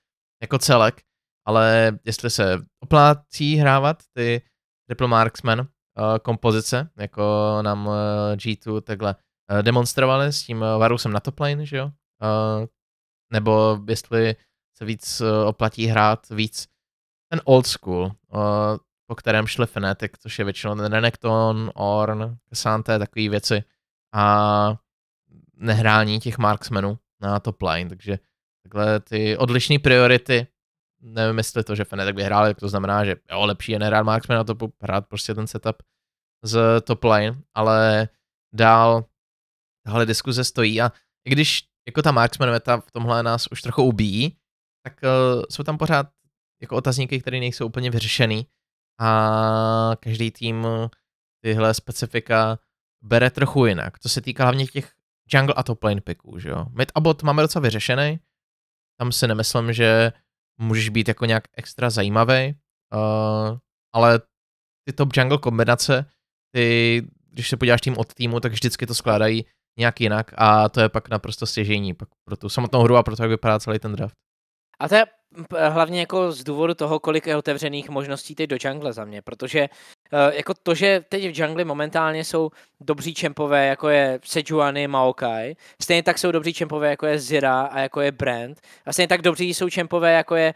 jako celek, ale jestli se oplácí hrávat ty Triple Marksman eh, kompozice, jako nám eh, G2 takhle eh, demonstrovali s tím Varusem na lane, že jo? nebo jestli se víc oplatí hrát víc ten old school, po kterém šli Fnatic, což je většinou ten Renekton, Orn, Cassante, takové věci a nehrání těch marksmenů na top line, takže takhle ty odlišné priority nevím, jestli to, že Fnatic vyhrál, tak to znamená, že jo, lepší je nehrát Marksman na to hrát prostě ten setup z top lane, ale dál tahle diskuze stojí a i když jako ta Marksman meta v tomhle nás už trochu ubíjí, tak uh, jsou tam pořád jako otazníky, které nejsou úplně vyřešený a každý tým tyhle specifika bere trochu jinak. To se týká hlavně těch jungle a top lane picků, že jo. Mid a bot máme docela vyřešený, tam si nemyslím, že můžeš být jako nějak extra zajímavý, uh, eh, ale ty top jungle kombinace, ty, když se podíváš tým od týmu, tak vždycky to skládají nějak jinak a to je pak naprosto stěžení pak pro tu samotnou hru a pro to, jak vypadá celý ten draft. A to je hlavně jako z důvodu toho, kolik je otevřených možností teď do jungle za mě, protože eh, jako to, že teď v jungle momentálně jsou dobří čempové, jako je Sejuani, Maokai, stejně tak jsou dobří čempové, jako je Zira a jako je Brand, a stejně tak dobří jsou čempové, jako je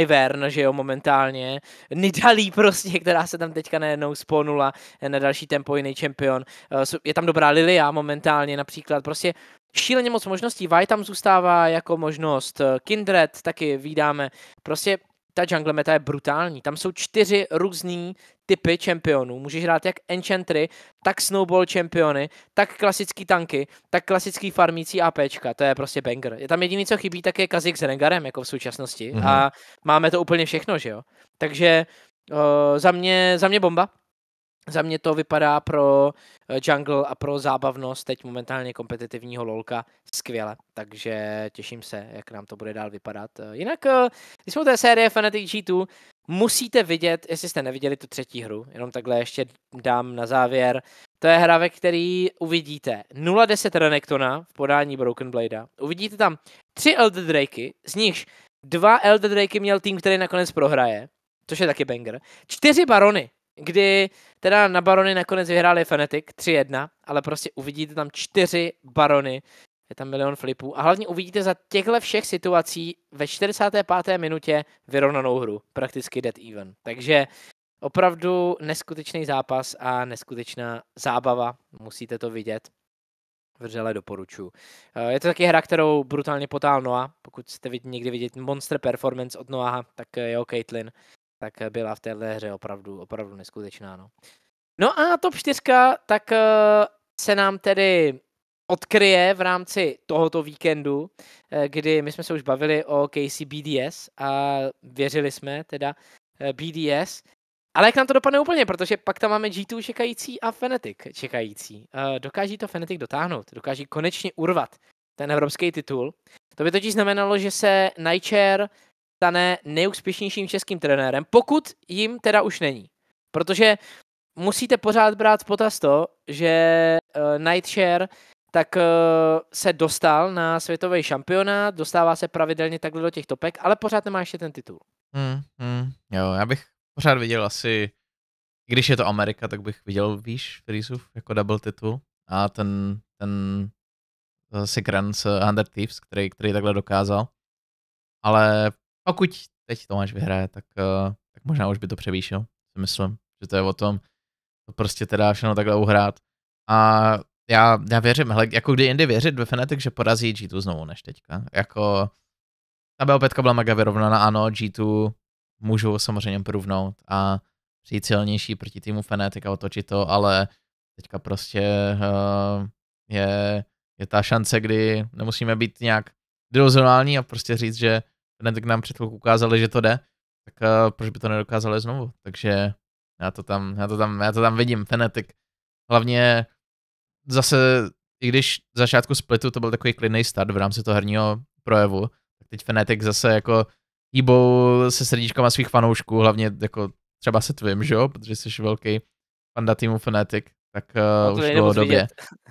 Ivern, že jo, momentálně. Nidalí prostě, která se tam teďka najednou sponula na další tempo jiný čempion. Eh, je tam dobrá Lilia momentálně například. Prostě šíleně moc možností. Vi tam zůstává jako možnost. Eh, Kindred taky vydáme, Prostě ta jungle meta je brutální. Tam jsou čtyři různý typy čempionů. Můžeš hrát jak enchantry, tak snowball čempiony, tak klasický tanky, tak klasický farmící APčka. To je prostě banger. Je tam jediný, co chybí, tak je Kazik s Rengarem, jako v současnosti. Mm-hmm. A máme to úplně všechno, že jo? Takže uh, za, mě, za mě bomba za mě to vypadá pro eh, jungle a pro zábavnost teď momentálně kompetitivního lolka skvěle, takže těším se, jak nám to bude dál vypadat. Eh, jinak, eh, když jsme u té série Fnatic G2, musíte vidět, jestli jste neviděli tu třetí hru, jenom takhle ještě dám na závěr, to je hra, ve který uvidíte 0-10 Renektona v podání Broken Bladea, uvidíte tam tři Elder Drakey, z nichž dva Elder Drakey měl tým, který nakonec prohraje, což je taky banger, čtyři barony, kdy teda na barony nakonec vyhráli Fnatic 3-1, ale prostě uvidíte tam čtyři barony, je tam milion flipů a hlavně uvidíte za těchto všech situací ve 45. minutě vyrovnanou hru, prakticky dead even. Takže opravdu neskutečný zápas a neskutečná zábava, musíte to vidět. Vřele doporučuji. Eh, je to taky hra, kterou brutálně potál Noah. Pokud jste někdy vidět monster performance od Noaha, tak eh, jo, Caitlyn tak eh, byla v téhle hře opravdu, opravdu neskutečná. No, no a top 4, tak eh, se nám tedy odkryje v rámci tohoto víkendu, eh, kdy my jsme se už bavili o Casey BDS a věřili jsme teda BDS. Ale jak nám to dopadne úplně, protože pak tam máme G2 čekající a Fnatic čekající. Dokáží to Fnatic dotáhnout, dokáží konečně urvat ten evropský titul. To by totiž znamenalo, že se Nightshare stane nejúspěšnějším českým trenérem, pokud jim teda už není. Protože musíte pořád brát potaz to, že uh, Nightshare tak uh, se dostal na světový šampionát, dostává se pravidelně takhle do těch topek, ale pořád nemá ještě ten titul. Mm, mm, jo, já bych pořád viděl asi, když je to Amerika, tak bych viděl, víš, Frisův jako double titul a ten, ten Sigran z Under Thieves, který, který takhle dokázal. Ale pokud teď Tomáš vyhraje, tak, uh, tak možná už by to převýšil, si myslím, že to je o tom, to prostě teda všechno takhle uhrát. A já, já věřím, hele, jako kdy jindy věřit ve Fnatic, že porazí G2 znovu než teďka. Jako, ta BO5 byla mega vyrovnaná, ano, G2 můžu samozřejmě porovnout a přijít silnější proti týmu Fnatic a otočit to, ale teďka prostě uh, je, je ta šance, kdy nemusíme být nějak dirozionální a prostě říct, že Fnatic nám před chvilku ukázali, že to jde, tak eh, proč by to nedokázali znovu? Takže já to tam, já to tam, já to tam vidím, Fnatic. Hlavně zase, i když v začátku Splitu to byl takový klidný start v rámci toho herního projevu, tak teď Fnatic zase jako hýbou se srdíčkama svých fanoušků, hlavně jako třeba se tvým, že jo, protože jsi velký panda týmu Fnatic, tak uh, no, už dlouhodobě.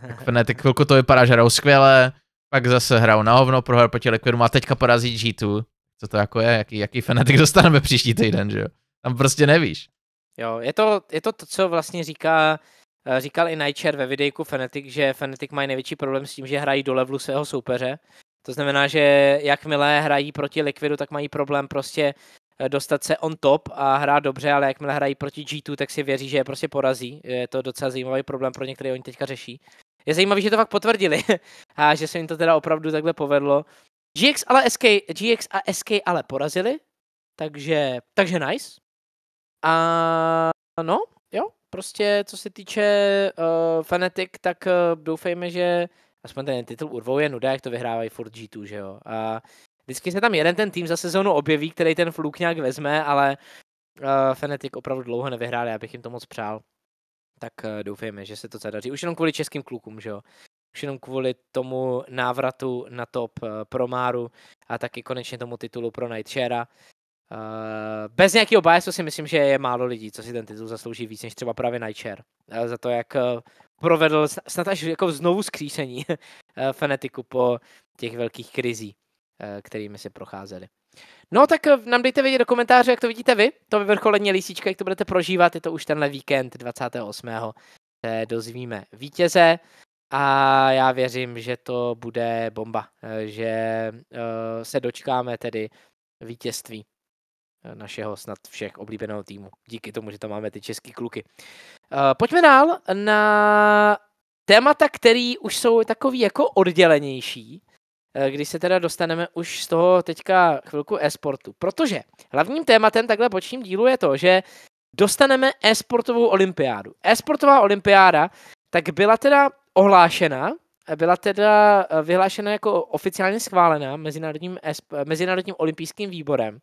Tak Fnatic chvilku to vypadá, že hrajou skvěle, pak zase hrajou na hovno, prohrál proti Liquidu a teďka porazí G2, co to jako je, jaký, jaký fanatik dostaneme příští týden, že jo. Tam prostě nevíš. Jo, je to, je to, to co vlastně říká, eh, říkal i Nightshare ve videjku Fnatic, že Fnatic mají největší problém s tím, že hrají do levelu svého soupeře. To znamená, že jakmile hrají proti Liquidu, tak mají problém prostě eh, dostat se on top a hrát dobře, ale jakmile hrají proti G2, tak si věří, že je prostě porazí. Je to docela zajímavý problém pro některé, oni teďka řeší. Je zajímavé, že to fakt potvrdili a že se jim to teda opravdu takhle povedlo. GX, ale SK, GX a SK ale porazili, takže, takže nice. A no, jo, prostě co se týče uh, Fnatic, tak uh, doufejme, že aspoň ten titul urvou je nuda, jak to vyhrávají furt G2, že jo. A vždycky se tam jeden ten tým za sezónu objeví, který ten fluk nějak vezme, ale uh, Fnatic opravdu dlouho nevyhráli, já bych jim to moc přál. Tak uh, doufejme, že se to zadaří. Už jenom kvůli českým klukům, že jo už jenom kvůli tomu návratu na top eh, pro Máru a taky konečně tomu titulu pro Nightshara. Eh, bez nějakého biasu si myslím, že je málo lidí, co si ten titul zaslouží víc než třeba právě Nightshare. Eh, za to, jak provedl snad až jako znovu skřísení fanetiku po těch velkých krizí, kterými se procházeli. No tak nám dejte vědět do komentáře, jak to vidíte vy, to vyvrcholení lísíčka, jak to budete prožívat, je to už tenhle víkend 28. se dozvíme vítěze a já věřím, že to bude bomba, eh, že eh, se dočkáme tedy vítězství eh, našeho snad všech oblíbeného týmu. Díky tomu, že tam máme ty český kluky. Pojďme dál na témata, které už jsou takový jako oddělenější, když se teda dostaneme už z toho teďka chvilku e-sportu. Protože hlavním tématem takhle počním dílu je to, že dostaneme e-sportovou olympiádu. E-sportová olympiáda tak byla teda ohlášena, byla teda eh, vyhlášena jako oficiálně schválená Mezinárodním, Mezinárodním olympijským výborem.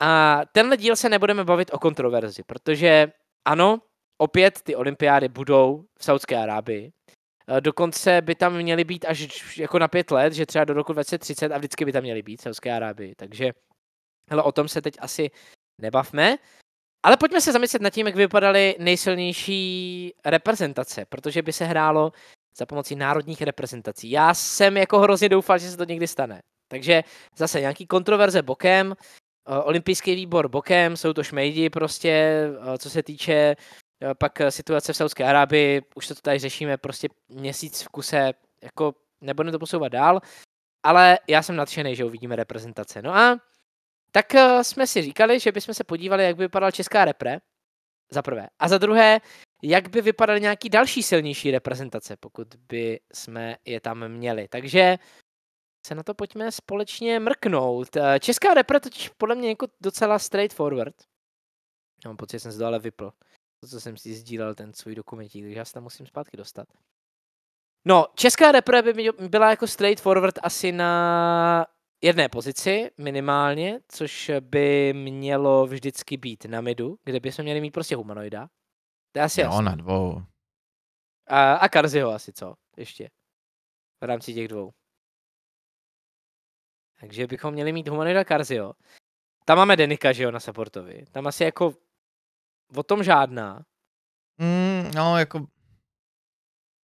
A tenhle díl se nebudeme bavit o kontroverzi, protože ano, opět ty olympiády budou v Saudské Arábii. Eh, dokonce by tam měly být až jako na pět let, že třeba do roku 2030 a vždycky by tam měly být v Saudské Arábii. Takže hele, o tom se teď asi nebavme. Ale pojďme se zamyslet nad tím, jak vypadaly nejsilnější reprezentace, protože by se hrálo za pomocí národních reprezentací. Já jsem jako hrozně doufal, že se to někdy stane. Takže zase nějaký kontroverze bokem, eh, olympijský výbor bokem, jsou to šmejdi prostě, eh, co se týče eh, pak situace v Saudské Arábii, už to tady řešíme prostě měsíc v kuse, jako nebudeme to posouvat dál, ale já jsem nadšený, že uvidíme reprezentace. No a tak eh, jsme si říkali, že bychom se podívali, jak by vypadala česká repre, za prvé. A za druhé, jak by vypadaly nějaký další silnější reprezentace, pokud by jsme je tam měli. Takže se na to pojďme společně mrknout. Eh, česká repre totiž podle mě jako docela straightforward. Já mám pocit, že jsem se to ale vypl. To, co jsem si sdílel, ten svůj dokumentík, takže já se tam musím zpátky dostat. No, česká repre by byla jako straightforward asi na jedné pozici minimálně, což by mělo vždycky být na midu, kde bychom měli mít prostě humanoida. To je asi no, na dvou. A, a Karziho asi, co? Ještě. V rámci těch dvou. Takže bychom měli mít humanoida Karzio. Tam máme Denika, že jo, na supportovi. Tam asi jako o tom žádná. Mm, no, jako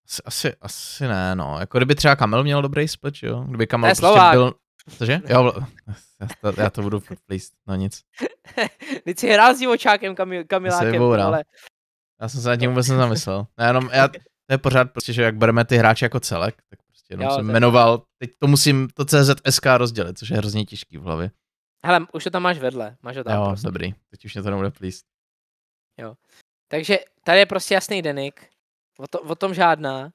asi, asi, asi ne, no. Jako kdyby třeba Kamel měl dobrý split, jo? Kdyby Kamil prostě Slovák. byl... Cože? Jo, já, to, já to budu plíst, no nic. Vždyť jsi hrál s divočákem Kamil, Kamilákem, já ale... Já jsem se nad tím vůbec nezamyslel. Já jenom, já, to je pořád prostě, že jak bereme ty hráče jako celek, tak prostě jenom jo, jsem jmenoval, teď to musím to CZSK rozdělit, což je hrozně těžký v hlavě. Hele, už to tam máš vedle, máš to tam. Jo, prostě. dobrý, teď už mě to nebude plíst. Jo. Takže tady je prostě jasný denik, o, to, o tom žádná.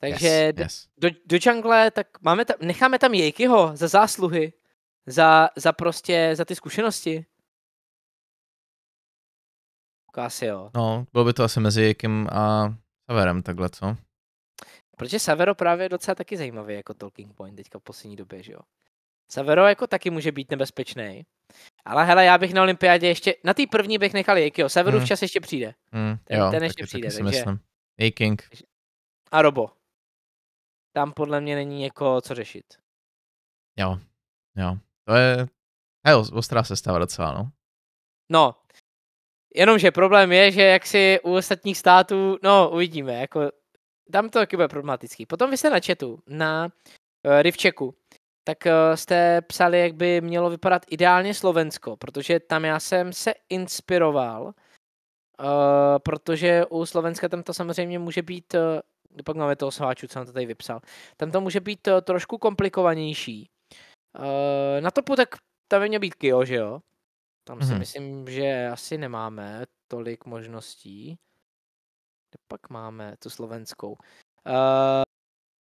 Takže yes, yes. Do, do jungle, tak máme tam, necháme tam Jejkyho za zásluhy, za, za prostě, za ty zkušenosti. Jako asi jo. No, bylo by to asi mezi Jejkym a Saverem takhle, co? Protože Savero právě je docela taky zajímavý jako talking point teďka v poslední době, že jo. Savero jako taky může být nebezpečný. Ale hele, já bych na olympiádě ještě, na té první bych nechal Jejkyho. Severu mm. včas ještě přijde. Mm, ten, jo, ten ještě taky, přijde, taky takže... Myslím. King. A Robo tam podle mě není jako co řešit. Jo, jo. To je, to je ostrá stává docela, no. No, jenomže problém je, že jak si u ostatních států, no uvidíme, jako tam to taky bude problematický. Potom vy jste na chatu, na uh, Rivčeku, tak uh, jste psali, jak by mělo vypadat ideálně Slovensko, protože tam já jsem se inspiroval, uh, protože u Slovenska tam to samozřejmě může být uh, pak máme toho sváču, co jsem to tady vypsal. Tam to může být eh, trošku komplikovanější. Eh, na topu tak tam by měl být Kyo, že jo? Tam si hmm. myslím, že asi nemáme tolik možností. Pak máme tu slovenskou. Uh,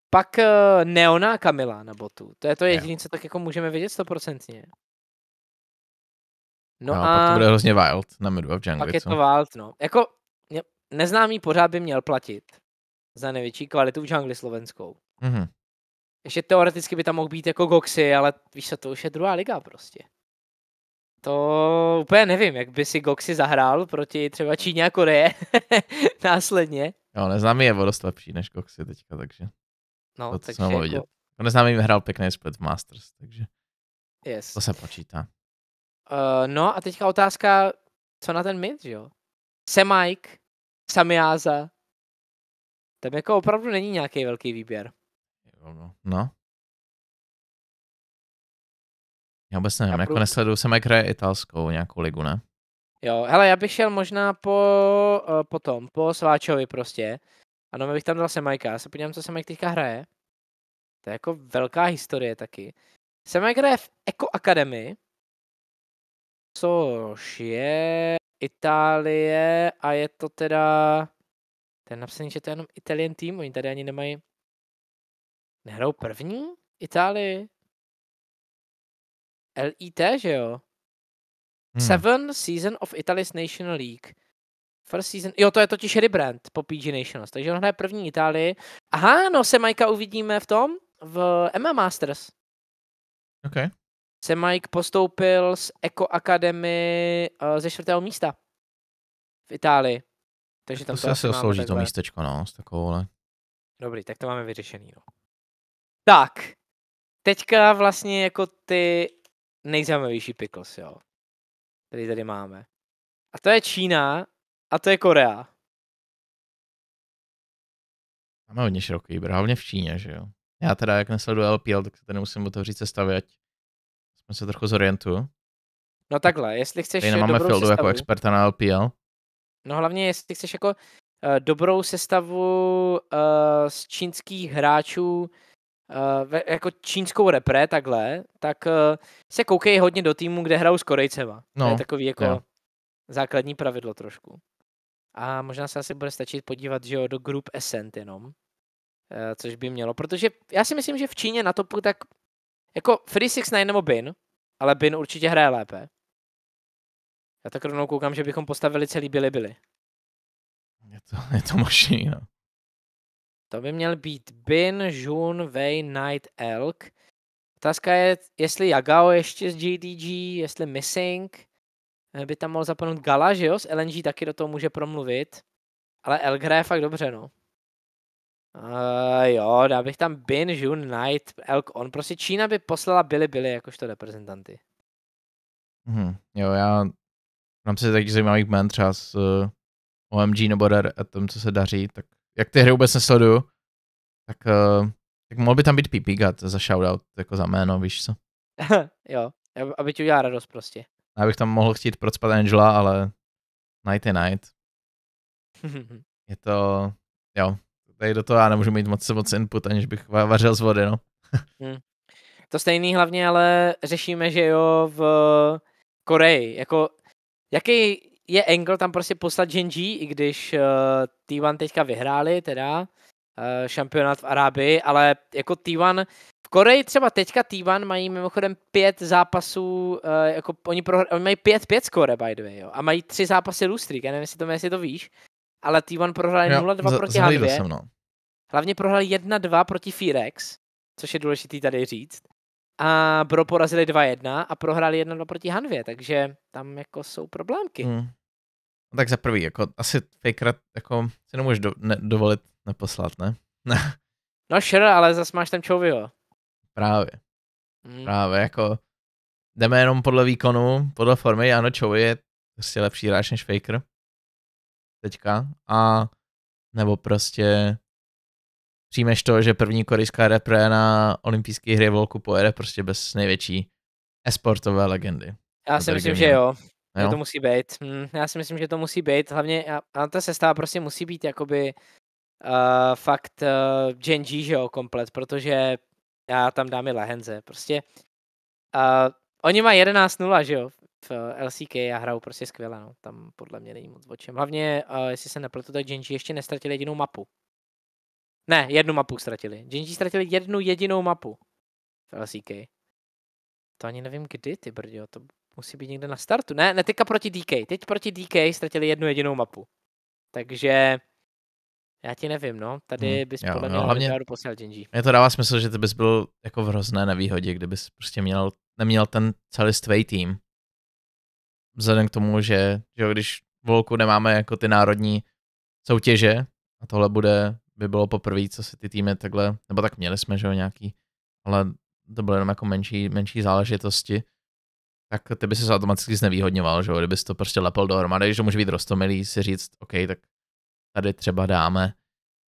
pak uh, Neona a Kamila na botu. To je to jediné, co tak jako můžeme vědět stoprocentně. No, no a pak to bude hrozně wild na medu a v Pak je co? to wild, no. Jako neznámý pořád by měl platit za největší kvalitu v džungli slovenskou. Mm-hmm. Ještě teoreticky by tam mohl být jako Goxy, ale víš co, to už je druhá liga prostě. To úplně nevím, jak by si Goxy zahrál proti třeba Číně a Koreje následně. Jo, neznámý je o dost lepší než Goxy teďka, takže no, to, to takže jako... vidět. On jako neznámý hrál pěkný split v Masters, takže yes. to se počítá. Uh, no a teďka otázka, co na ten mid, jo? Semajk, Samiáza, tam jako opravdu není nějaký velký výběr. No. no. Já vůbec nevím, já jako prů... nesleduju se jak italskou nějakou ligu, ne? Jo, hele, já bych šel možná po, uh, po po Sváčovi prostě. Ano, bych tam dal Semajka, já se podívám, co Semajk teďka hraje. To je jako velká historie taky. Semajk hraje v Eco Academy, což je Itálie a je to teda to je napsaný, že to je jenom Italian tým, oni tady ani nemají... Nehrou první Itálii? LIT, že jo? Hmm. Seven Season of Italy's National League. First season, jo, to je totiž rebrand po PG nationals takže on hraje první Itálii. Aha, no se Majka uvidíme v tom, v MMA Masters. OK. Se Mike postoupil z Eco Academy uh, ze čtvrtého místa v Itálii. Takže tam to, to asi oslouží to místečko, no, s takovouhle. Dobrý, tak to máme vyřešený, no. Tak, teďka vlastně jako ty nejzajímavější pickles, jo. Který tady máme. A to je Čína a to je Korea. Máme hodně široký výběr, hlavně v Číně, že jo. Já teda, jak nesleduji LPL, tak tady musím otevřít sestavy, ať jsme se trochu zorientuju. No takhle, jestli chceš Tady nemáme Fieldu jako sestavu, jako experta na LPL. No hlavně, jestli chceš jako uh, dobrou sestavu uh, z čínských hráčů, uh, jako čínskou repre takhle, tak uh, se koukej hodně do týmu, kde hrajou s Korejcema. No, to je no, takový jako yeah. základní pravidlo trošku. A možná se asi bude stačit podívat, že jo, do Group Ascent jenom, uh, což by mělo, protože já si myslím, že v Číně na topu tak jako Free Six nebo Bin, ale Bin určitě hraje lépe. Já tak rovnou koukám, že bychom postavili celý byli byli. Je to, je to možný, no. To by měl být Bin, Jun, Wei, Night, Elk. Otázka je, jestli Yagao ještě z GDG, jestli Missing. Eh, by tam mohl zapnout Gala, že jo? Z LNG taky do toho může promluvit. Ale Elk hraje fakt dobře, no. Uh, jo, dá bych tam Bin, Jun, Knight, Elk, On. Prostě Čína by poslala Billy Billy jakožto reprezentanty. Hmm, jo, já nám se taky zajímavých men třeba s uh, eh, OMG nebo Rare a tom, co se daří, tak jak ty hry vůbec nesleduju, tak, uh, tak mohl by tam být PP God za shoutout, jako za jméno, víš co? jo, aby ti udělal radost prostě. Já bych tam mohl chtít procpat Angela, ale night and night. Je to, jo, tady do toho já nemůžu mít moc, moc input, aniž bych vařil z vody, no. hmm. To stejný hlavně, ale řešíme, že jo, v Koreji, jako Jaký je angle tam prostě poslat Genji, i když uh, eh, T1 teďka vyhráli teda uh, šampionát v Arábii, ale jako T1 v Koreji třeba teďka T1 mají mimochodem pět zápasů, uh, jako oni, pro, oni mají pět pět skore by the way, jo, a mají tři zápasy lustrík, já nevím, jestli to, jestli to víš, ale T1 prohráli 0-2 proti Hanbě. no. Hlavně prohráli 1-2 proti Firex, což je důležité tady říct a Bro porazili 2-1 a prohráli 1-2 proti Hanvě, takže tam jako jsou problémky. Hmm. No tak za prvý, jako asi fakerat, jako si nemůžeš do, ne, dovolit neposlat, ne? no sure, ale zase máš tam Čovyho. Právě. Hmm. Právě, jako jdeme jenom podle výkonu, podle formy, ano, Chovy je prostě lepší hráč než faker teďka a nebo prostě přijmeš to, že první korejská repre na olympijské hry volku pojede prostě bez největší esportové legendy. Já si myslím, že no. jo. jo. to musí být. Hm, já si myslím, že to musí být. Hlavně a ta sestava prostě musí být jakoby uh, fakt uh, Gen G, že jo, komplet, protože já tam dám i Lehenze. Prostě uh, oni mají 11-0, že jo, v LCK a hrajou prostě skvěle, no. Tam podle mě není moc o čem. Hlavně, uh, jestli se nepletu, tak Gen G ještě nestratili jedinou mapu. Ne, jednu mapu ztratili. Genji ztratili jednu jedinou mapu v LCK. To ani nevím kdy, ty brdio, to musí být někde na startu. Ne, ne, teďka proti DK. Teď proti DK ztratili jednu jedinou mapu. Takže já ti nevím, no. Tady hmm, bys hmm, jo, podle no, mě no, hlavně posílal Genji. Mně to dává smysl, že ty bys byl jako v hrozné nevýhodě, kdybys prostě měl, neměl ten celý celistvý tým. Vzhledem k tomu, že, že když v Volku nemáme jako ty národní soutěže, a tohle bude by bylo poprvé, co si ty týmy takhle, nebo tak měli jsme, že jo, nějaký, ale to bylo jenom jako menší, menší záležitosti, tak ty by se automaticky znevýhodňoval, že jo, kdyby to prostě lepil dohromady, že může být rostomilý, si říct, OK, tak tady třeba dáme,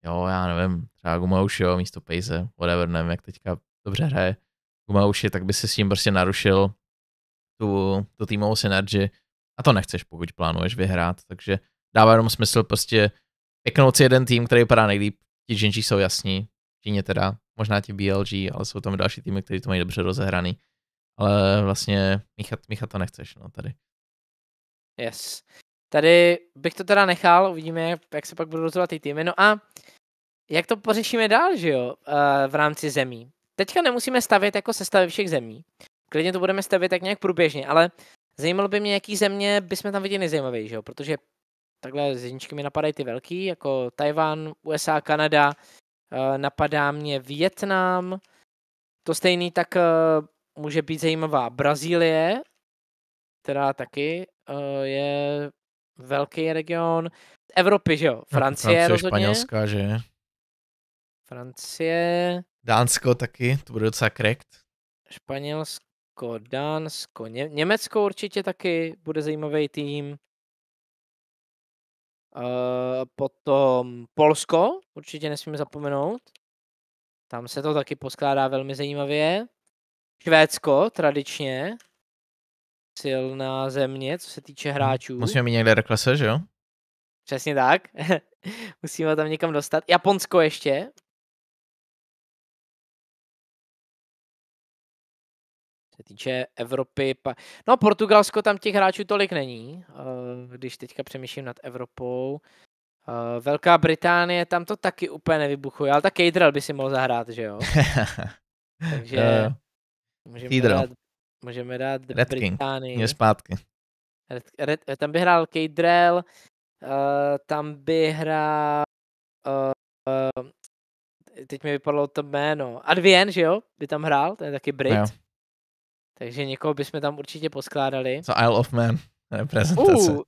jo, já nevím, třeba Gumauši, jo, místo Pejze, whatever, nevím, jak teďka dobře hraje Gumauši, tak by si s tím prostě narušil tu, tu týmovou synergii a to nechceš, pokud plánuješ vyhrát, takže dává jenom smysl prostě Eknouci jeden tým, který vypadá nejlíp. Ti Genji jsou jasní, Číně teda, možná ti BLG, ale jsou tam další týmy, které to mají dobře rozehraný. Ale vlastně míchat, míchat to nechceš, no tady. Yes. Tady bych to teda nechal, uvidíme, jak se pak budou rozhodovat ty týmy. No a jak to pořešíme dál, že jo, eh, v rámci zemí. Teďka nemusíme stavět jako sestavy všech zemí. Klidně to budeme stavět tak nějak průběžně, ale zajímalo by mě, jaký země bychom tam viděli nejzajímavější, že jo, protože takhle z jedničky mi napadají ty velký, jako Taiwan, USA, Kanada, eh, napadá mě Vietnam, to stejný tak eh, může být zajímavá Brazílie, která taky eh, je velký region. Evropy, že jo? No, Francie, Francie rozhodně. Španělská, že Francie. Dánsko taky, to bude docela krekt. Španělsko, Dánsko, Ně- Německo určitě taky bude zajímavý tým. Uh, potom Polsko, určitě nesmíme zapomenout. Tam se to taky poskládá velmi zajímavě. Švédsko, tradičně. Silná země, co se týče mhm. hráčů. Musíme mít někde reklase, že jo? Přesně tak. Musíme tam někam dostat. Japonsko ještě, se týče Evropy, pa... no Portugalsko tam těch hráčů tolik není, eh, když teďka přemýšlím nad Evropou. Eh, Velká Británie, tam to taky úplně nevybuchuje, ale ta Caterell by si mohl zahrát, že jo? Takže eh, můžeme Caterell. dát, můžeme dát Red Británii. King, je zpátky. Red, Red, tam by hrál Caterell, uh, tam by hrál uh, uh, teď mi vypadlo to jméno. Advien, že jo? By tam hrál, ten je taky Brit. Jo. Takže někoho bychom tam určitě poskládali. Co Isle of Man, reprezentace. Uh,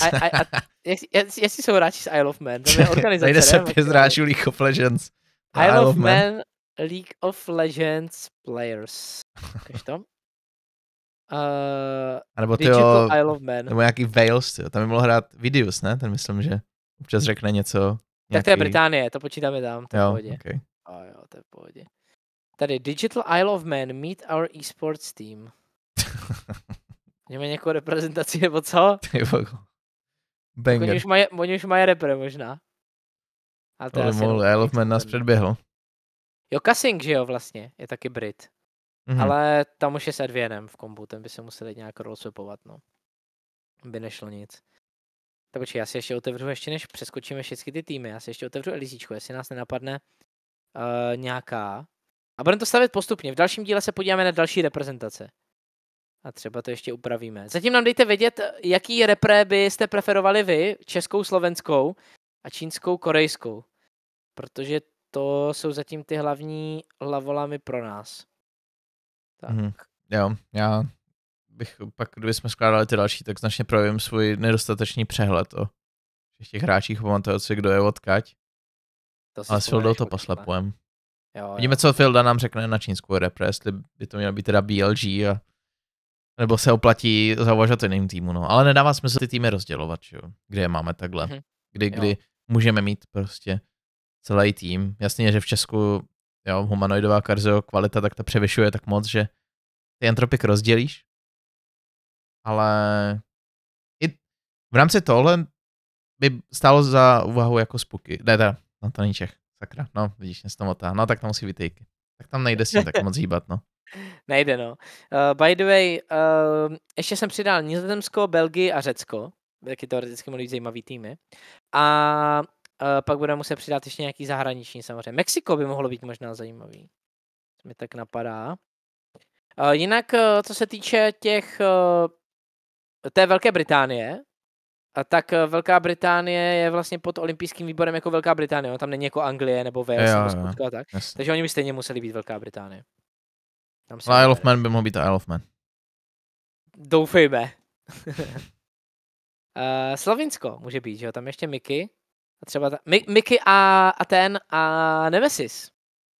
a, a, a, jestli, jestli jsou hráči z Isle of Man, to je organizace. Najde se pět hráčů League of Legends. Isle, Isle of, Man. Man, League of Legends Players. Když to? Uh, a nebo ty jo, Isle of Man. Nebo nějaký Wales, tyjo. tam by mohl hrát Vidius, ne? Ten myslím, že občas řekne něco. Nějaký... Tak to je Británie, to počítáme tam, to je v pohodě. Okay. A jo, to je v pohodě. Tady Digital Isle of Man, meet our esports team. Měme nějakou reprezentaci nebo co? Banger. Oni už, mají, oni už mají repre možná. A to Ale mohl, no, Isle of Man nás předběhl. Jo, Kassing, že jo, vlastně, je taky Brit. Mm-hmm. Ale tam už je s Advienem v kombu, ten by se musel nějak rozsupovat, no. By nešlo nic. Tak počkej, já si ještě otevřu, ještě než přeskočíme všechny ty týmy, já si ještě otevřu Elizíčku, jestli nás nenapadne uh, nějaká, a budeme to stavět postupně. V dalším díle se podíváme na další reprezentace. A třeba to ještě upravíme. Zatím nám dejte vědět, jaký repre byste preferovali vy, českou, slovenskou a čínskou, korejskou. Protože to jsou zatím ty hlavní lavolamy pro nás. Tak. Mm, jo, já bych pak, kdybychom skládali ty další, tak značně projevím svůj nedostatečný přehled o těch hráčích, pamatuju si, kdo je odkaď. To Ale s Fildou to poslepujem. Jo, Vidíme, jo. co Filda nám řekne na čínskou repre, jestli by to mělo být teda BLG a nebo se oplatí zauvažovat jiným týmu, no. Ale nedává smysl ty týmy rozdělovat, jo. Kde je máme takhle. Mhm. Kdy, kdy jo. můžeme mít prostě celý tým. Jasně, že v Česku, jo, humanoidová karzo kvalita, tak ta převyšuje tak moc, že ty entropik rozdělíš, ale i v rámci tohle by stálo za úvahu jako spuky. Ne, teda, no to není Čech. Sakra, no, vidíš, mě motá. No, tak tam musí být take. Tak tam nejde si tak moc hýbat, no. Nejde, no. Uh, by the way, uh, ještě jsem přidal Nizozemsko, Belgii a Řecko. Taky teoreticky být zajímavý týmy. A uh, pak budeme muset přidat ještě nějaký zahraniční samozřejmě. Mexiko by mohlo být možná zajímavý. To mi tak napadá. Uh, jinak, uh, co se týče těch uh, té Velké Británie, a tak eh, Velká Británie je vlastně pod olympijským výborem jako Velká Británie, no, tam není jako Anglie nebo Wales nebo Skotsko tak. Jasný. Takže oni by stejně museli být Velká Británie. Tam no, Isle of Man by mohl být Isle of Man. Doufejme. uh, Slovinsko může být, že jo, tam ještě Mickey. A třeba ta, Mi, Mickey a, a ten a Nemesis.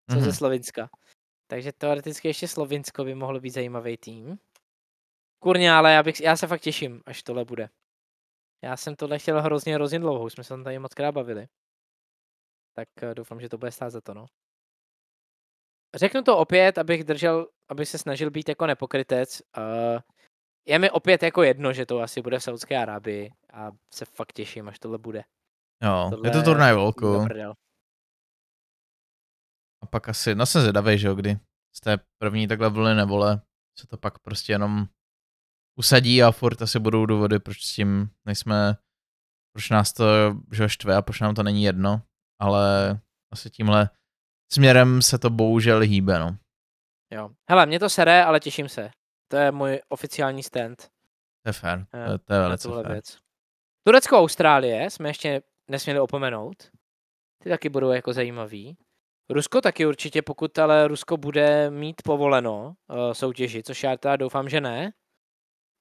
Co mm-hmm. ze mhm. Slovinska. Takže teoreticky ještě Slovinsko by mohlo být zajímavý tým. Kurně, ale já, bych, já se fakt těším, až tohle bude. Já jsem tohle chtěl hrozně, hrozně dlouho, už jsme se tam tady moc krát bavili. Tak eh, doufám, že to bude stát za to, no. Řeknu to opět, abych držel, abych se snažil být jako nepokrytec. Uh, je mi opět jako jedno, že to asi bude v Saudské Arábii a se fakt těším, až tohle bude. Jo, tohle je to turnaj volku. A pak asi, no jsem zvědavej, že jo, kdy z té první takhle vlny nevole, se to pak prostě jenom usadí a furt asi budou důvody, proč s tím nejsme, proč nás to že štve a proč nám to není jedno, ale asi tímhle směrem se to bohužel hýbe, no. Jo. Hele, mě to seré, ale těším se. To je můj oficiální stand. To je fér, to, eh, to je velice fér. Věc. Turecko Austrálie jsme ještě nesměli opomenout. Ty taky budou jako zajímavý. Rusko taky určitě, pokud ale Rusko bude mít povoleno uh, eh, soutěži, což já teda doufám, že ne,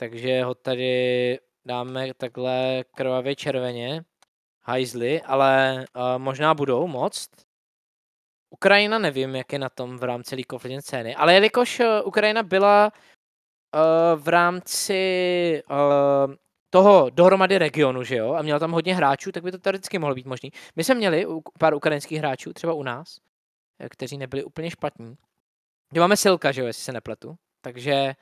takže ho tady dáme takhle krvavě červeně. Hajzly, ale uh, možná budou moc. Ukrajina nevím, jak je na tom v rámci League of Legends scény, ale jelikož eh, Ukrajina byla uh, v rámci uh, toho dohromady regionu, že jo, a měla tam hodně hráčů, tak by to teoreticky mohlo být možný. My jsme měli pár ukrajinských hráčů, třeba u nás, kteří nebyli úplně špatní. Kde máme Silka, že jo, jestli se nepletu. Takže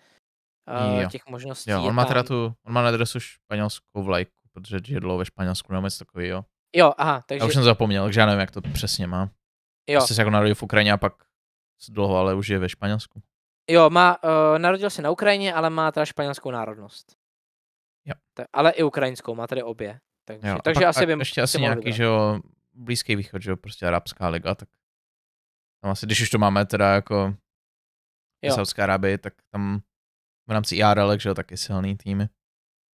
uh, jo. těch možností. Jo, on má teda tu, on má na dresu španělskou vlajku, protože židlo ve Španělsku nebo něco takového. Jo, aha, takže... Já už jsem zapomněl, takže já nevím, jak to přesně má. Jo. Jsi se jako narodil v Ukrajině a pak dlouho, ale už je ve Španělsku. Jo, má, uh, narodil se na Ukrajině, ale má teda španělskou národnost. Jo. Ta, ale i ukrajinskou, má tady obě. Takže, jo. takže pak, asi bym... Ještě asi nějaký, že jo, Blízký východ, že jo, prostě Arabská liga, tak tam asi, když už to máme teda jako Saudská Arábie, tak tam v rámci IRL, že jo, taky silný týmy.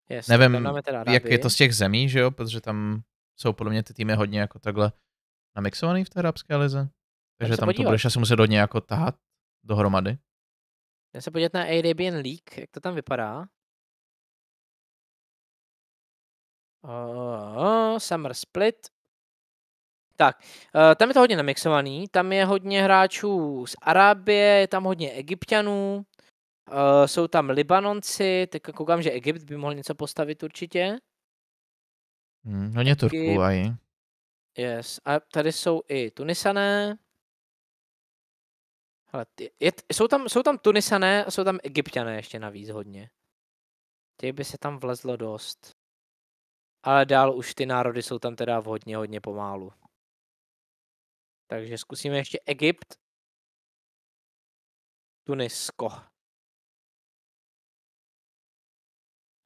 Yes, Nevím, jak je to z těch zemí, že jo, protože tam jsou podle mě ty týmy hodně jako takhle namixovaný v té arabské lize. Takže tam podívat. to budeš asi muset hodně jako tahat dohromady. Já se podívat na Arabian League, jak to tam vypadá. Oh, oh, summer Split. Tak, uh, tam je to hodně namixovaný, tam je hodně hráčů z Arábie, je tam hodně egyptianů, Eh, jsou tam Libanonci, tak koukám, že Egypt by mohl něco postavit určitě. Hmm, ně Turků aj. Yes, a tady jsou i Tunisané. Hele, je, je, jsou, tam, jsou tam Tunisané a jsou tam Egyptiané ještě navíc hodně. Těch by se tam vlezlo dost. Ale dál už ty národy jsou tam teda hodně, hodně pomálu. Takže zkusíme ještě Egypt. Tunisko.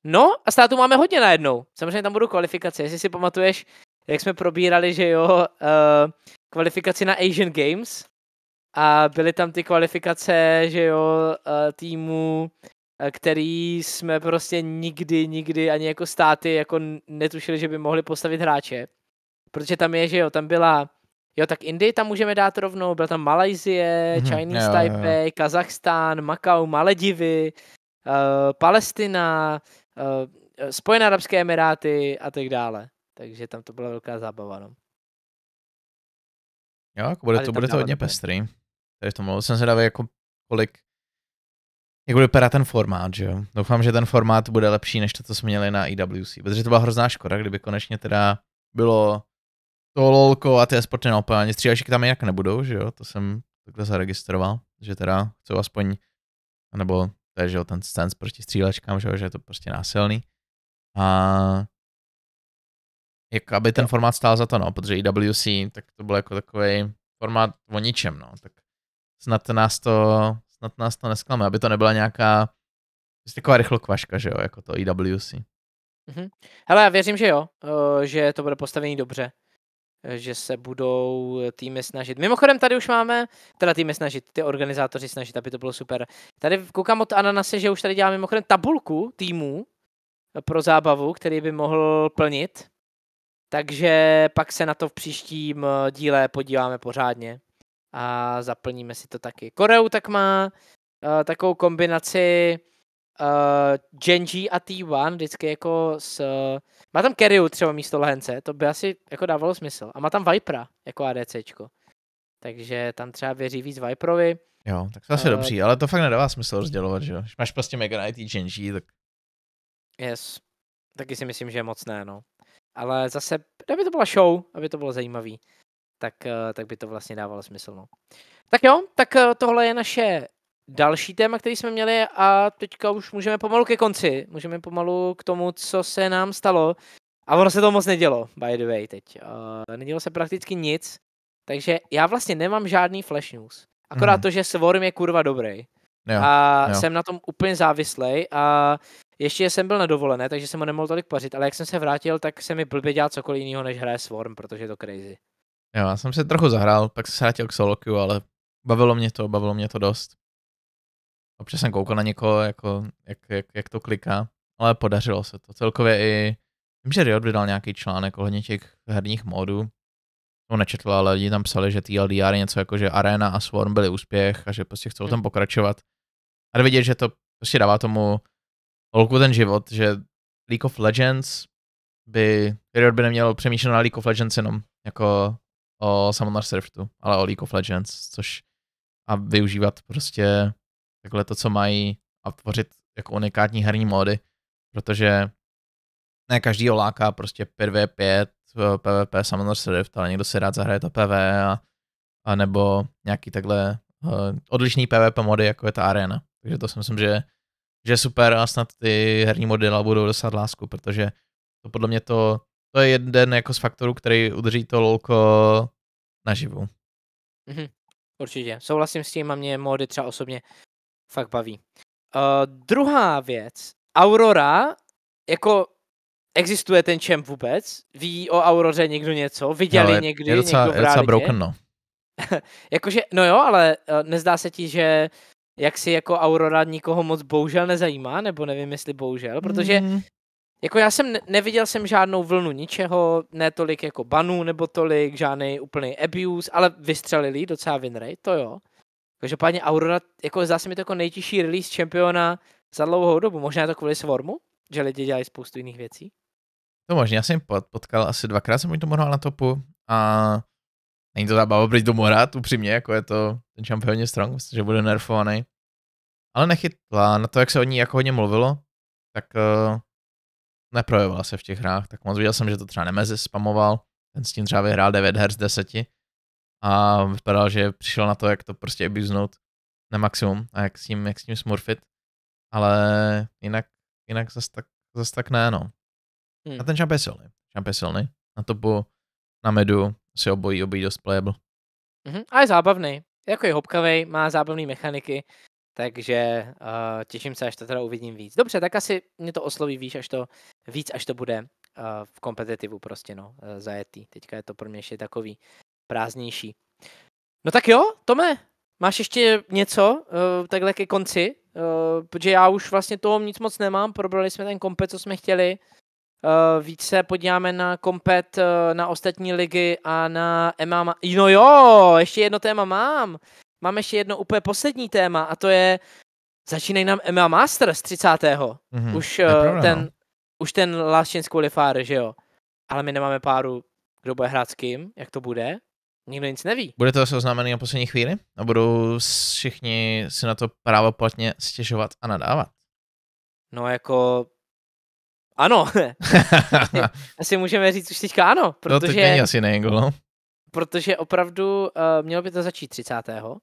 No a státu máme hodně najednou. Samozřejmě tam budou kvalifikace. Jestli si pamatuješ, jak jsme probírali, že jo, uh, kvalifikaci na Asian Games a byly tam ty kvalifikace, že jo, uh, týmu, eh, který jsme prostě nikdy, nikdy ani jako státy jako netušili, že by mohli postavit hráče. Protože tam je, že jo, tam byla Jo, tak Indii tam můžeme dát rovnou, byla tam Malajzie, hmm, Chinese jo, Taipei, jo. Kazachstán, Makau, Maledivy, uh, Palestina, Eh, eh, Spojené arabské emiráty a tak dále. Takže tam to byla velká zábava. No. Jo, jako bude, to, bude to hodně ne. pestrý. Takže to mluvil jsem zvědavý, jako kolik, jak bude vypadat ten formát, že jo. Doufám, že ten formát bude lepší, než to, co jsme měli na EWC. protože to byla hrozná škoda, kdyby konečně teda bylo to lolko a ty sporty na opání. Stříhačky tam jinak nebudou, že jo, to jsem takhle zaregistroval, že teda chcou aspoň, nebo to je že jo, ten stance proti střílečkám, že, jo, že je to prostě násilný. A jako aby ten formát stál za to, no, protože IWC, tak to byl jako takový formát o ničem, no, tak snad nás to, snad nás to nesklame, aby to nebyla nějaká prostě taková rychlokvaška, že jo, jako to IWC. Mm-hmm. Hele, já věřím, že jo, eh, že to bude postavený dobře. Eh, že se budou eh, týmy snažit. Mimochodem tady už máme, teda týmy snažit, ty organizátoři snažit, aby to bylo super. Tady koukám od Ananase, že už tady dělá mimochodem tabulku týmů eh, pro zábavu, který by mohl plnit. Takže pak se na to v příštím díle podíváme pořádně a zaplníme si to taky. Koreu tak má uh, takovou kombinaci uh, Genji a T1 vždycky jako s... Uh, má tam Kerryu třeba místo Lehence, to by asi jako dávalo smysl. A má tam Vipera jako ADCčko. Takže tam třeba věří víc Viperovi. Jo, tak to asi uh, eh, dobří, ale to fakt nedává smysl rozdělovat, že jo? Když máš prostě Mega Knight i Genji, tak... Yes. Taky si myslím, že je mocné, no. Ale zase, aby to byla show, aby to bylo zajímavý, tak, tak by to vlastně dávalo smysl, no. Tak jo, tak tohle je naše Další téma, který jsme měli a teďka už můžeme pomalu ke konci, můžeme pomalu k tomu, co se nám stalo. A ono se to moc nedělo, by the way, teď. Uh, nedělo se prakticky nic, takže já vlastně nemám žádný flash news. Akorát hmm. to, že Swarm je kurva dobrý. Jo, a jo. jsem na tom úplně závislej a ještě jsem byl na dovolené, takže jsem ho nemohl tolik pařit, ale jak jsem se vrátil, tak se mi blbě dělat cokoliv jiného, než hraje Swarm, protože je to crazy. Jo, já jsem se trochu zahrál, pak se vrátil k solo queue, ale bavilo mě to, bavilo mě to dost. Občas jsem koukal na někoho, jako, jak, jak, jak to kliká, ale podařilo se to. Celkově i, vím, že Riot vydal nějaký článek ohledně těch herních modů, to nečetl, ale lidi tam psali, že TLDR je něco jako, že Arena a Swarm byli úspěch a že prostě chcou tam pokračovat. A vidět, že to prostě dává tomu holku ten život, že League of Legends by, Riot by neměl přemýšlet na League of Legends jenom jako o Summoner Sriftu, ale o League of Legends, což a využívat prostě takhle to, co mají a tvořit jako unikátní herní mody, protože ne každý láká prostě 5v5, PvP, eh, Summoner Rift, ale někdo si rád zahraje to PV a, a nebo nějaký takhle uh, odlišný PvP mody, jako je ta arena. Takže to si myslím, že, že je super a snad ty herní mody budou dostat lásku, protože to podle mě to, to je jeden jako z faktorů, který udrží to lolko naživu. Mm-hmm. Určitě, souhlasím s tím a mě mody třeba osobně fakt baví. Uh, druhá věc, Aurora, jako existuje ten čem vůbec? Ví o Auroře někdo něco? Viděli ale někdy je docela, někdo v je docela broken, no. Jakože, no jo, ale uh, nezdá se ti, že jak si jako Aurora nikoho moc bohužel nezajímá, nebo nevím, jestli bohužel, protože mm. jako já jsem, neviděl jsem žádnou vlnu ničeho, ne tolik jako banů nebo tolik, žádný úplný abuse, ale vystřelili docela winrate, to jo. Každopádně Aurora, jako zdá se mi to jako nejtěžší release čempiona za dlouhou dobu. Možná je to kvůli Swarmu, že lidi dělají spoustu jiných věcí. To možná, já jsem potkal asi dvakrát, jsem to hrál na topu a není to zábava baba, proč tomu hrát, upřímně, jako je to ten čempion je strong, myslím, že bude nerfovaný. Ale nechytla, na to, jak se o ní jako hodně mluvilo, tak uh, eh, neprojevila se v těch hrách, tak moc viděl jsem, že to třeba Nemezis spamoval, ten s tím třeba vyhrál 9 her z 10, a vypadal, že přišel na to, jak to prostě abusnout na maximum a jak s ním, jak s ním smurfit. Ale jinak, jinak zas tak, zas tak ne, no. Hmm. A ten champ je silný. champ je silný. Na topu, na medu si obojí obojí dost playable. Mm-hmm. A je zábavný. Jako je hopkavý, má zábavné mechaniky, takže uh, těším se, až to teda uvidím víc. Dobře, tak asi mě to osloví víš, až to víc, až to bude uh, v kompetitivu prostě, no, uh, zajetý. Teďka je to pro mě ještě takový prázdnější. No tak jo, Tome, máš ještě něco uh, takhle ke konci? Uh, protože já už vlastně toho nic moc nemám, probrali jsme ten kompet, co jsme chtěli. Uh, eh, více podíváme na kompet, uh, na ostatní ligy a na MMA. No jo, ještě jedno téma mám. Mám ještě jedno úplně poslední téma a to je, začínají nám MMA Masters 30. Mm-hmm, už, uh, ten, už ten Last Chance Qualifier, že jo? Ale my nemáme páru, kdo bude hrát s kým, jak to bude. Nikdo nic neví. Bude to zase oznámený na poslední chvíli a budou všichni si na to právo platně stěžovat a nadávat. No jako... Ano. asi, můžeme říct už teďka ano, no, protože... No to není asi nejengol, no. Protože opravdu uh, mělo by to začít 30. Uh,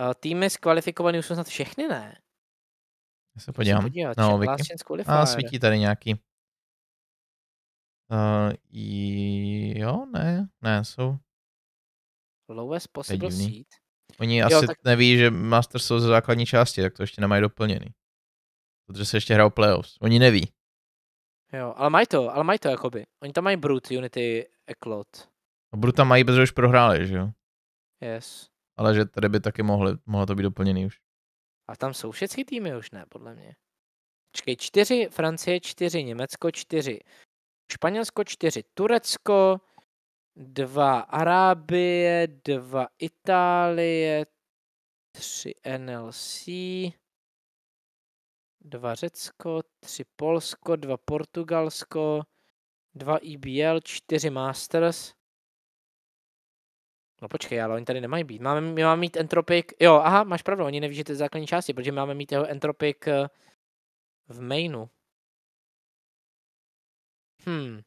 eh, týmy skvalifikovaný už jsou snad všechny, ne? Já se podívám. Podívat, no, vlastně a svítí tady nějaký. Uh, jo, ne, ne, jsou Lowest possible seed? Oni jo, asi tak... neví, že Masters jsou ze základní části, tak to ještě nemají doplněný. Protože se ještě hrajou playoffs. Oni neví. Jo, ale mají to, ale mají to jakoby. Oni tam mají Brut, Unity, Eklot. A no, Bruta mají, protože už prohráli, že jo? Yes. Ale že tady by taky mohli, mohlo to být doplněný už. A tam jsou všechny týmy už ne, podle mě. Čekej, čtyři Francie, čtyři Německo, čtyři Španělsko, čtyři Turecko, dva Arábie, dva Itálie, tři NLC, dva Řecko, tři Polsko, dva Portugalsko, dva EBL, čtyři Masters. No počkej, ale oni tady nemají být. Máme, my máme mít Entropic, jo, aha, máš pravdu, oni neví, že to je základní části, protože máme mít jeho Entropic eh, v mainu. Hm.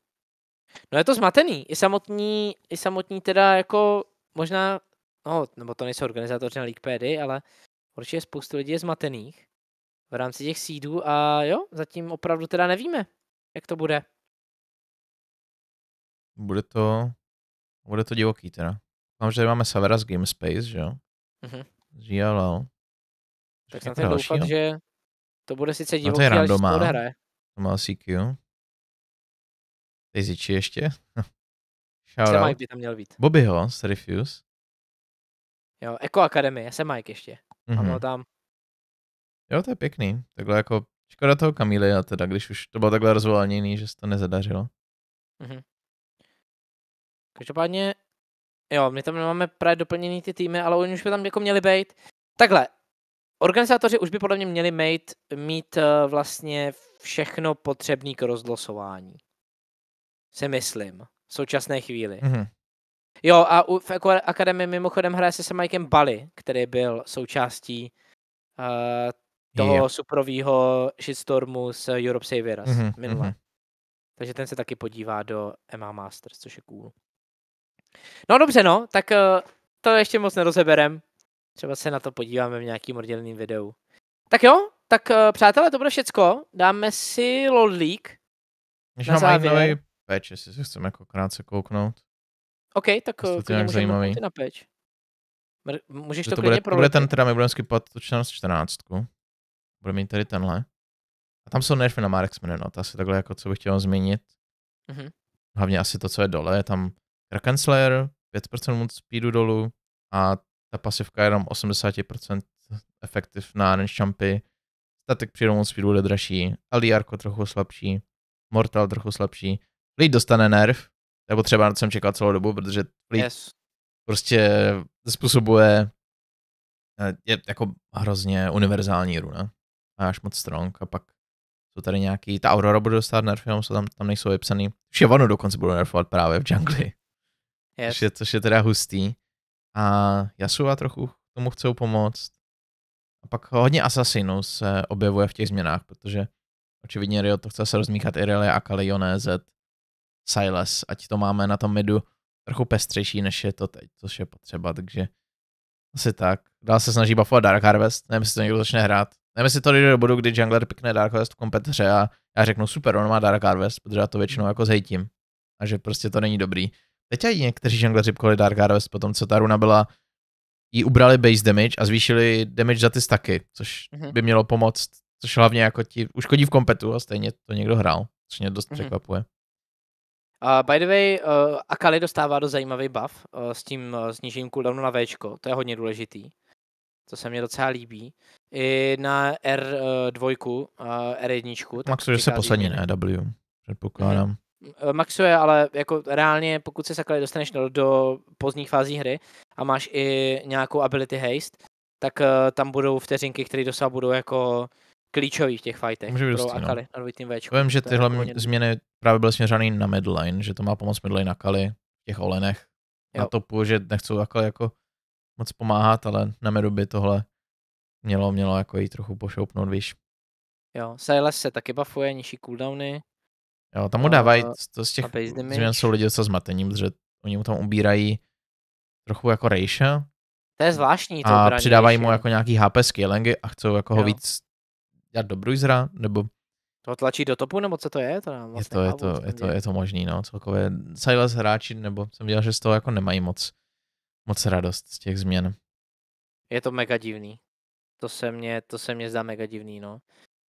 No je to zmatený. I samotní, i samotní teda jako možná, no, nebo to nejsou organizátoři na Leakpedy, ale určitě spoustu lidí je zmatených v rámci těch sídů a jo, zatím opravdu teda nevíme, jak to bude. Bude to, bude to divoký teda. Mám, že máme Savera z Gamespace, že jo? Mhm. GLL. Tak snad doufat, že to bude sice divoký, no to je randomá. ale to hraje. To má CQ. Daisy ještě? Shout Mike by tam měl být. Bobbyho z Refuse. Jo, Eko Academy, já jsem Mike ještě. Mm-hmm. Ano, tam. Jo, to je pěkný. Takhle jako, škoda toho a teda, když už to bylo takhle rozvolněný, že se to nezadařilo. Mm-hmm. Každopádně, jo, my tam nemáme právě doplněný ty týmy, ale oni už by tam jako měli být. Takhle, organizátoři už by podle mě měli mít, mít eh, vlastně všechno potřebný k rozlosování si myslím, v současné chvíli. Mm-hmm. Jo, a u, v akademii mimochodem hraje se se Mikem Bali, který byl součástí uh, toho jo. suprovýho shitstormu z Europe Saviors mm-hmm, minule. Mm-hmm. Takže ten se taky podívá do MA Masters, což je cool. No dobře, no, tak uh, to ještě moc nerozeberem. Třeba se na to podíváme v nějakým odděleným videu. Tak jo, tak uh, přátelé, to bylo všecko. Dáme si LOL League. Když na mám nový péč, jestli se chceme jako krátce kouknout. OK, tak to je zajímavý. na peč. Můžeš to, to bude, to bude ten, teda my budeme skipat tu 14, 14. Budeme mít tady tenhle. A tam jsou nerfy na Marksmany, no, to asi takhle jako co bych chtěl zmínit. Mm-hmm. Hlavně asi to, co je dole, je tam Kraken Slayer, 5% moc speedu dolů a ta pasivka je jenom 80% efektiv na range jumpy. Statek při mood speedu bude dražší, Aliarko trochu slabší, Mortal trochu slabší. Fleet dostane nerv, nebo třeba na to jsem čekal celou dobu, protože Fleet yes. prostě způsobuje eh, je jako hrozně univerzální runa. A až moc strong a pak jsou tady nějaký, ta Aurora bude dostat nerf, jenom se tam, tam nejsou vypsaný. Shivanu dokonce budou nerfovat právě v jungli. Yes. Což, je, což je teda hustý. A Yasuo trochu tomu chcou pomoct. A pak hodně Assassinů se objevuje v těch změnách, protože očividně Rio to chce se rozmíchat i Irelia a Z. Silas, ať to máme na tom medu trochu pestřejší, než je to teď, což je potřeba, takže asi tak. Dál se snaží buffovat Dark Harvest, nevím, jestli to někdo začne hrát. Nevím, jestli to jde do bodu, kdy jungler pikne Dark Harvest v kompetře a já řeknu super, on má Dark Harvest, protože já to většinou jako zhejtím. A že prostě to není dobrý. Teď i někteří jungleři pkoli Dark Harvest potom co ta runa byla, jí ubrali base damage a zvýšili damage za ty staky, což mm-hmm. by mělo pomoct, což hlavně jako ti uškodí v kompetu a stejně to někdo hrál, což mě dost mm-hmm. překvapuje. Uh, by the way, uh, eh, Akali dostává do zajímavý buff uh, s tím uh, eh, snížením cooldownu na V, to je hodně důležitý. To se mně docela líbí. I na R2, uh, R1. Maxuje se poslední, ne W, předpokládám. Mm-hmm. Maxuje, ale jako reálně, pokud se Sakali dostaneš do, do pozdních fází hry a máš i nějakou ability haste, tak uh, tam budou vteřinky, které dosa budou jako klíčový v těch fightech Může být pro dostý, no. Akali no. na Včku. Vím, že tyhle změny právě byly směřané na midline, že to má pomoct midline Akali v těch olenech jo. na topu, že nechcou Akali jako moc pomáhat, ale na medu by tohle mělo, mělo jako jí trochu pošoupnout, víš. Jo, Silas se taky bafuje, nižší cooldowny. Jo, tam mu dávají, to z těch změn jsou lidi co zmatením, protože oni mu tam ubírají trochu jako rejša. To je zvláštní to A přidávají mu jako nějaký HP skillingy a chcou jako jo. ho víc dělat dobrý Bruisera, nebo... To tlačí do topu, nebo co to je? To nám vlastně je to, je to, je to, je to možný, no, celkově. Silas hráči, nebo jsem viděl, že z toho jako nemají moc, moc radost z těch změn. Je to mega divný. To se mě to se mě zdá mega divný, no.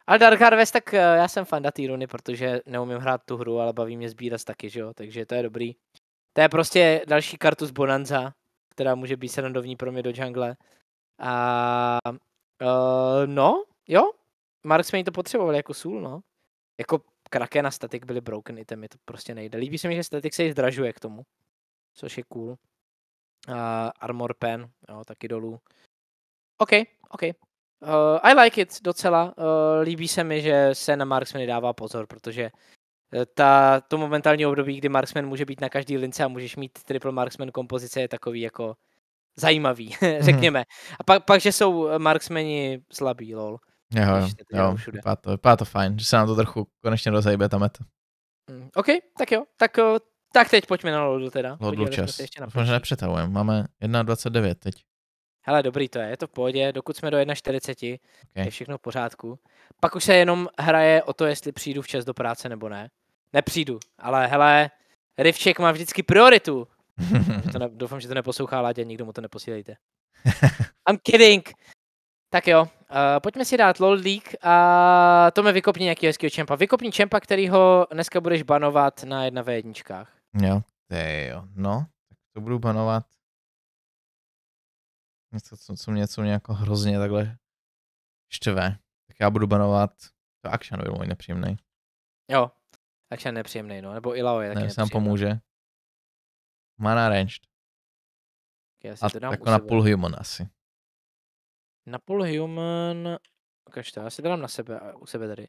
Ale Dark Harvest, tak eh, já jsem fan té runy, protože neumím hrát tu hru, ale baví mě sbírat taky, že jo, takže to je dobrý. To je prostě další kartu z Bonanza, která může být srandovní pro mě do jungle. A uh, no, jo, Mark jsme to potřebovali jako sůl, no. Jako kraké na statik byly broken item, to prostě nejde. Líbí se mi, že statik se i zdražuje k tomu, což je cool. Uh, armor pen, jo, taky dolů. OK, OK. Uh, I like it docela. Uh, líbí se mi, že se na Marksman dává pozor, protože eh, ta, to momentální období, kdy Marksman může být na každý lince a můžeš mít triple Marksman kompozice, je takový jako zajímavý, řekněme. Mhm. A pak, pak že jsou Marksmeni slabí, lol. Jo, jo, jo vypadá, to, vypadá to fajn, že se nám to trochu konečně rozejbe ta meta. Mm, OK, tak jo, tak, eh, tak teď pojďme na lodu teda. Lodu čas, možná nepřetahujeme, máme 1.29 teď. Hele, dobrý to je, je to v pohodě, dokud jsme do 1.40, okay. je všechno v pořádku. Pak už se jenom hraje o to, jestli přijdu včas do práce nebo ne. Nepřijdu, ale hele, Rivček má vždycky prioritu. to ne, doufám, že to neposlouchá Láďa, nikdo mu to neposílejte. I'm kidding. Tak jo, uh, pojďme si dát LOL League a to mi vykopni nějaký hezký čempa. Vykopni čempa, který ho dneska budeš banovat na jedna v jedničkách. Jo, jo, no, tak to budu banovat. Něco, co, co mě, co mě jako hrozně takhle štve. Tak já budu banovat, to Akshan byl můj nepříjemný. Jo, Akshan nepříjemný, no, nebo Ilao je taky ne, nepříjemný. nám pomůže. Mana ranged. Tak já si a to dám na půl human asi. Na půl human... Ukaž to, já si dám na sebe, u sebe tady.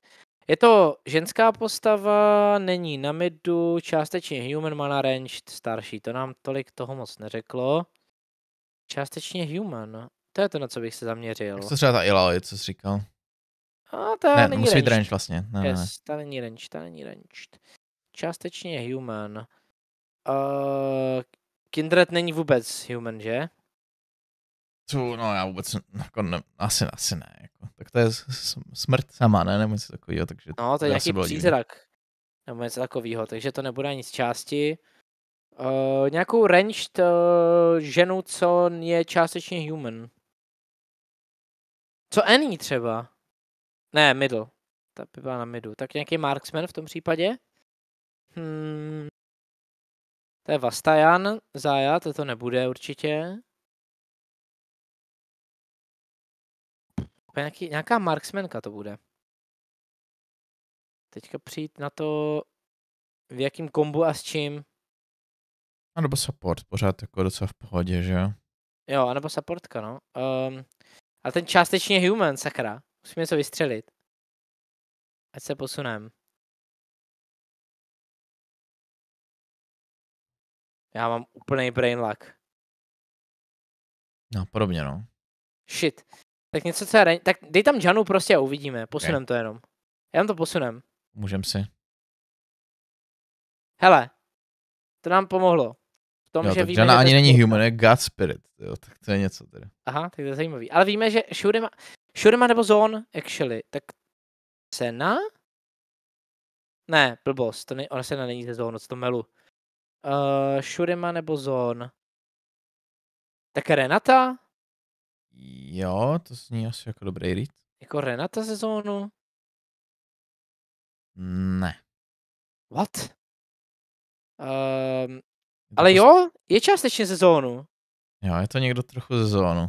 Je to ženská postava, není na midu, částečně human, mana ranged, starší. To nám tolik toho moc neřeklo. Částečně human. To je to, na co bych se zaměřil. Jak to třeba ta Eloy, co jsi říkal. A ta ne, není musí ranged. být range vlastně. Ne, yes, ne. ta není range, ta není range. Částečně human. Uh, Kindred není vůbec human, že? tu, no já vůbec jako ne, asi, asi ne. Jako. Tak to je smrt sama, ne? Nebo něco takového. Takže no, to je nějaký přízrak. Díky. Nebo něco takového, takže to nebude ani z části. Uh, nějakou ranged uh, eh, ženu, co je částečně human. Co Annie třeba? Ne, middle. Ta by byla na midu. Tak nějaký marksman v tom případě? Hmm. To je Vastajan, Zája, to to nebude určitě. Nějaký, nějaká marksmenka to bude. Teďka přijít na to, v jakým kombu a s čím. A nebo support, pořád jako docela v pohodě, že jo? Jo, anebo supportka, no. Um, a ten částečně human, sakra. Musíme něco vystřelit. Ať se posunem. Já mám úplný brain lag. No, podobně, no. Shit. Tak něco, co já Tak dej tam Janu prostě a uvidíme. Posunem okay. to jenom. Já vám to posunem. Můžem si. Hele, to nám pomohlo. V tom, jo, že víme, Jana že ani to... není human, je God Spirit. Jo, tak to je něco tedy. Aha, tak to je zajímavý. Ale víme, že Shurima, Shurima nebo Zone, actually, tak cena? Ne, blbost, to ne, ona se není ze Zone, co to melu. Uh, Shurima nebo Zone? Tak Renata? Jo, to zní asi jako dobrý rýt. Jako Renata sezónu? Ne. What? Um, ale prostě jo, je částečně sezónu. Jo, je to někdo trochu ze zónu.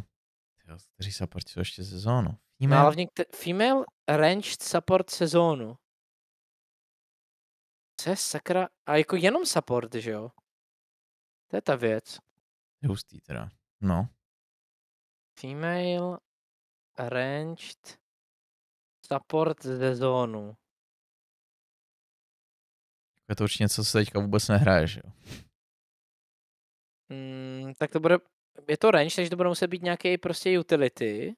Jo, kteří support jsou ještě ze zónu. Female, no, ale někte- female ranged support sezónu. Co je sakra? A jako jenom support, že jo? To je ta věc. Je Hustý teda. No female ranged support ze zónu. Je to určitě něco, co se teďka vůbec nehraje, že jo? Mm, tak to bude, je to range, takže to bude muset být nějaký prostě utility.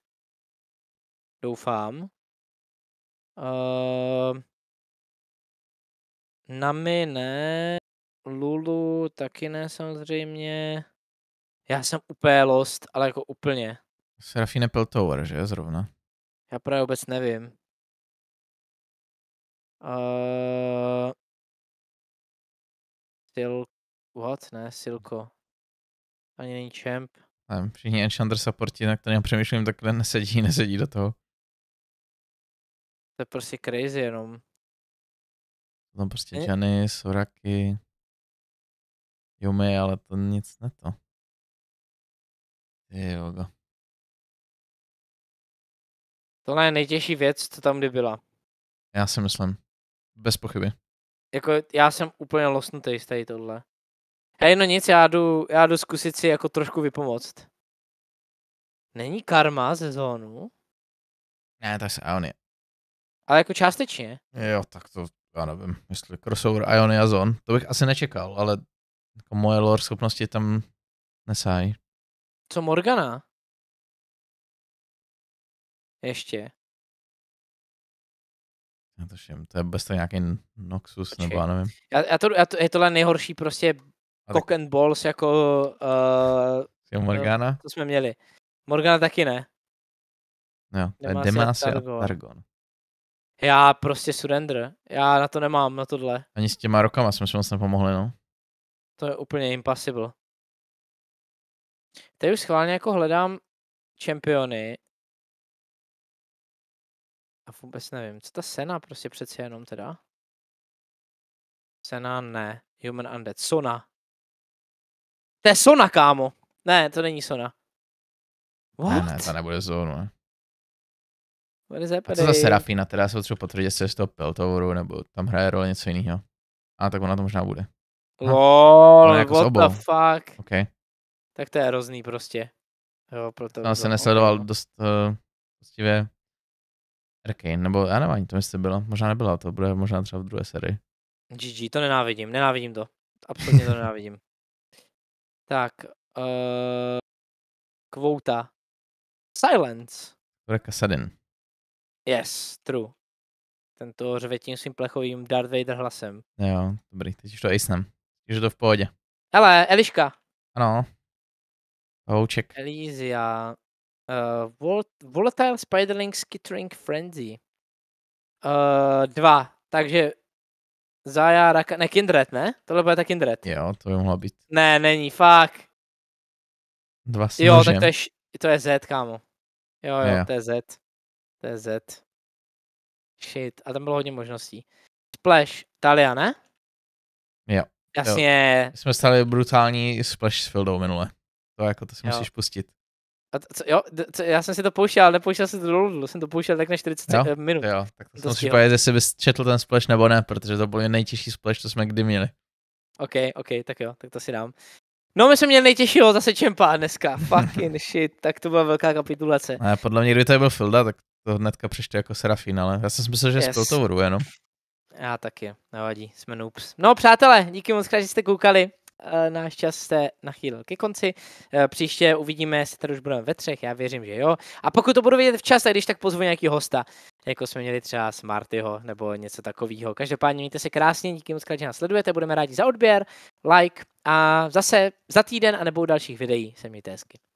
Doufám. Uh, Nami ne, Lulu taky ne samozřejmě. Já jsem úplně lost, ale jako úplně. Serafine Piltower, že zrovna? Já právě vůbec nevím. Uh, Sil... What? Ne, Silko. Ani není champ. Ne, všichni Enchanter supporti, na kterém přemýšlím, ten nesedí, nesedí do toho. To je prostě crazy jenom. Tam prostě je... Jany, Soraki, Yumi, ale to nic ne to. jo. Tohle je nejtěžší věc, co tam kdy byla. Já si myslím. Bez pochyby. Jako já jsem úplně losnutý z tady tohle. A no nic, já jdu, já jdu zkusit si jako trošku vypomoct. Není karma ze zónu? Ne, tak se Ionia. Ale jako částečně. Jo, tak to já nevím, jestli crossover Ionia zón. to bych asi nečekal, ale jako moje lore schopnosti tam nesájí. Co Morgana? ještě. Já to všem, to je bez toho nějaký Noxus, Počkej. nebo já nevím. Já, já to, já to, je tohle nejhorší prostě a cock tak... and balls jako... Uh, Morgana? No, to jsme měli. Morgana taky ne. Jo, to je Demacia Targon. Já prostě surrender. Já na to nemám, na tohle. Ani s těma rokama jsme si moc nepomohli, no. To je úplně impossible. teď už schválně jako hledám čempiony, já vůbec nevím, co ta Sena prostě přeci jenom teda? Sena ne, Human Undead, Sona. To je Sona, kámo. Ne, to není Sona. What? Ne, ne to nebude Sona. A co za Serafina, teda se potřebuji potvrdit, jestli je z toho Peltovoru, nebo tam hraje roli něco jiného. A tak ona to možná bude. Aha. LOL, jako what the fuck. Okay. Tak to je hrozný prostě. Jo, proto... No, se nesledoval dost uh, Arkane, nebo já nevím, to myslím bylo, možná nebylo to bude možná třeba v druhé sérii. GG, to nenávidím, nenávidím to. Absolutně to nenávidím. tak, uh, eh, kvouta. Silence. Kureka Sadin. Yes, true. Tento řve tím svým plechovým Darth Vader hlasem. Jo, dobrý, teď už to acem. Už je to v pohodě. Ale Eliška. Ano. Houček. Elízia. Uh, Volatile Spiderling Skittering Frenzy. Uh, dva. Takže Zaya, Raka, ne Kindred, ne? Tohle bude ta Kindred. Jo, to by mohla být. Ne, není, fakt. Dva s Jo, tak to je, š- to je Z, kámo. Jo, jo, jo, to je Z. To je Z. Shit, a tam bylo hodně možností. Splash, Talia, ne? Jo. Jasně. Jo. Jsme stali brutální splash s Fildou minule. To jako, to si jo. musíš pustit. A co, jo, co, já jsem si to pouštěl, ale nepouštěl jsem to dolů, jsem to pouštěl tak na 40 jo? Eh, minut. Jo, tak to, to jsem si povědět, jestli bys četl ten splash nebo ne, protože to byl nejtěžší splash, co jsme kdy měli. OK, OK, tak jo, tak to si dám. No my jsme měli nejtěžšího zase čempa dneska, fucking shit, tak to byla velká kapitulace. A podle mě, kdyby to byl Filda, tak to hnedka přeště jako Serafín, ale já jsem si myslel, že yes. to to jenom. Já taky, nevadí, jsme noobs. No přátelé, díky moc že jste koukali. Eh, náš čas se nachýlil ke konci. Eh, příště uvidíme, jestli tady už budeme ve třech, já věřím, že jo. A pokud to budu vidět včas, tak když tak pozvu nějaký hosta, jako jsme měli třeba Smartyho nebo něco takového. Každopádně mějte se krásně, díky moc, že nás sledujete, budeme rádi za odběr, like a zase za týden a nebo u dalších videí se mějte hezky.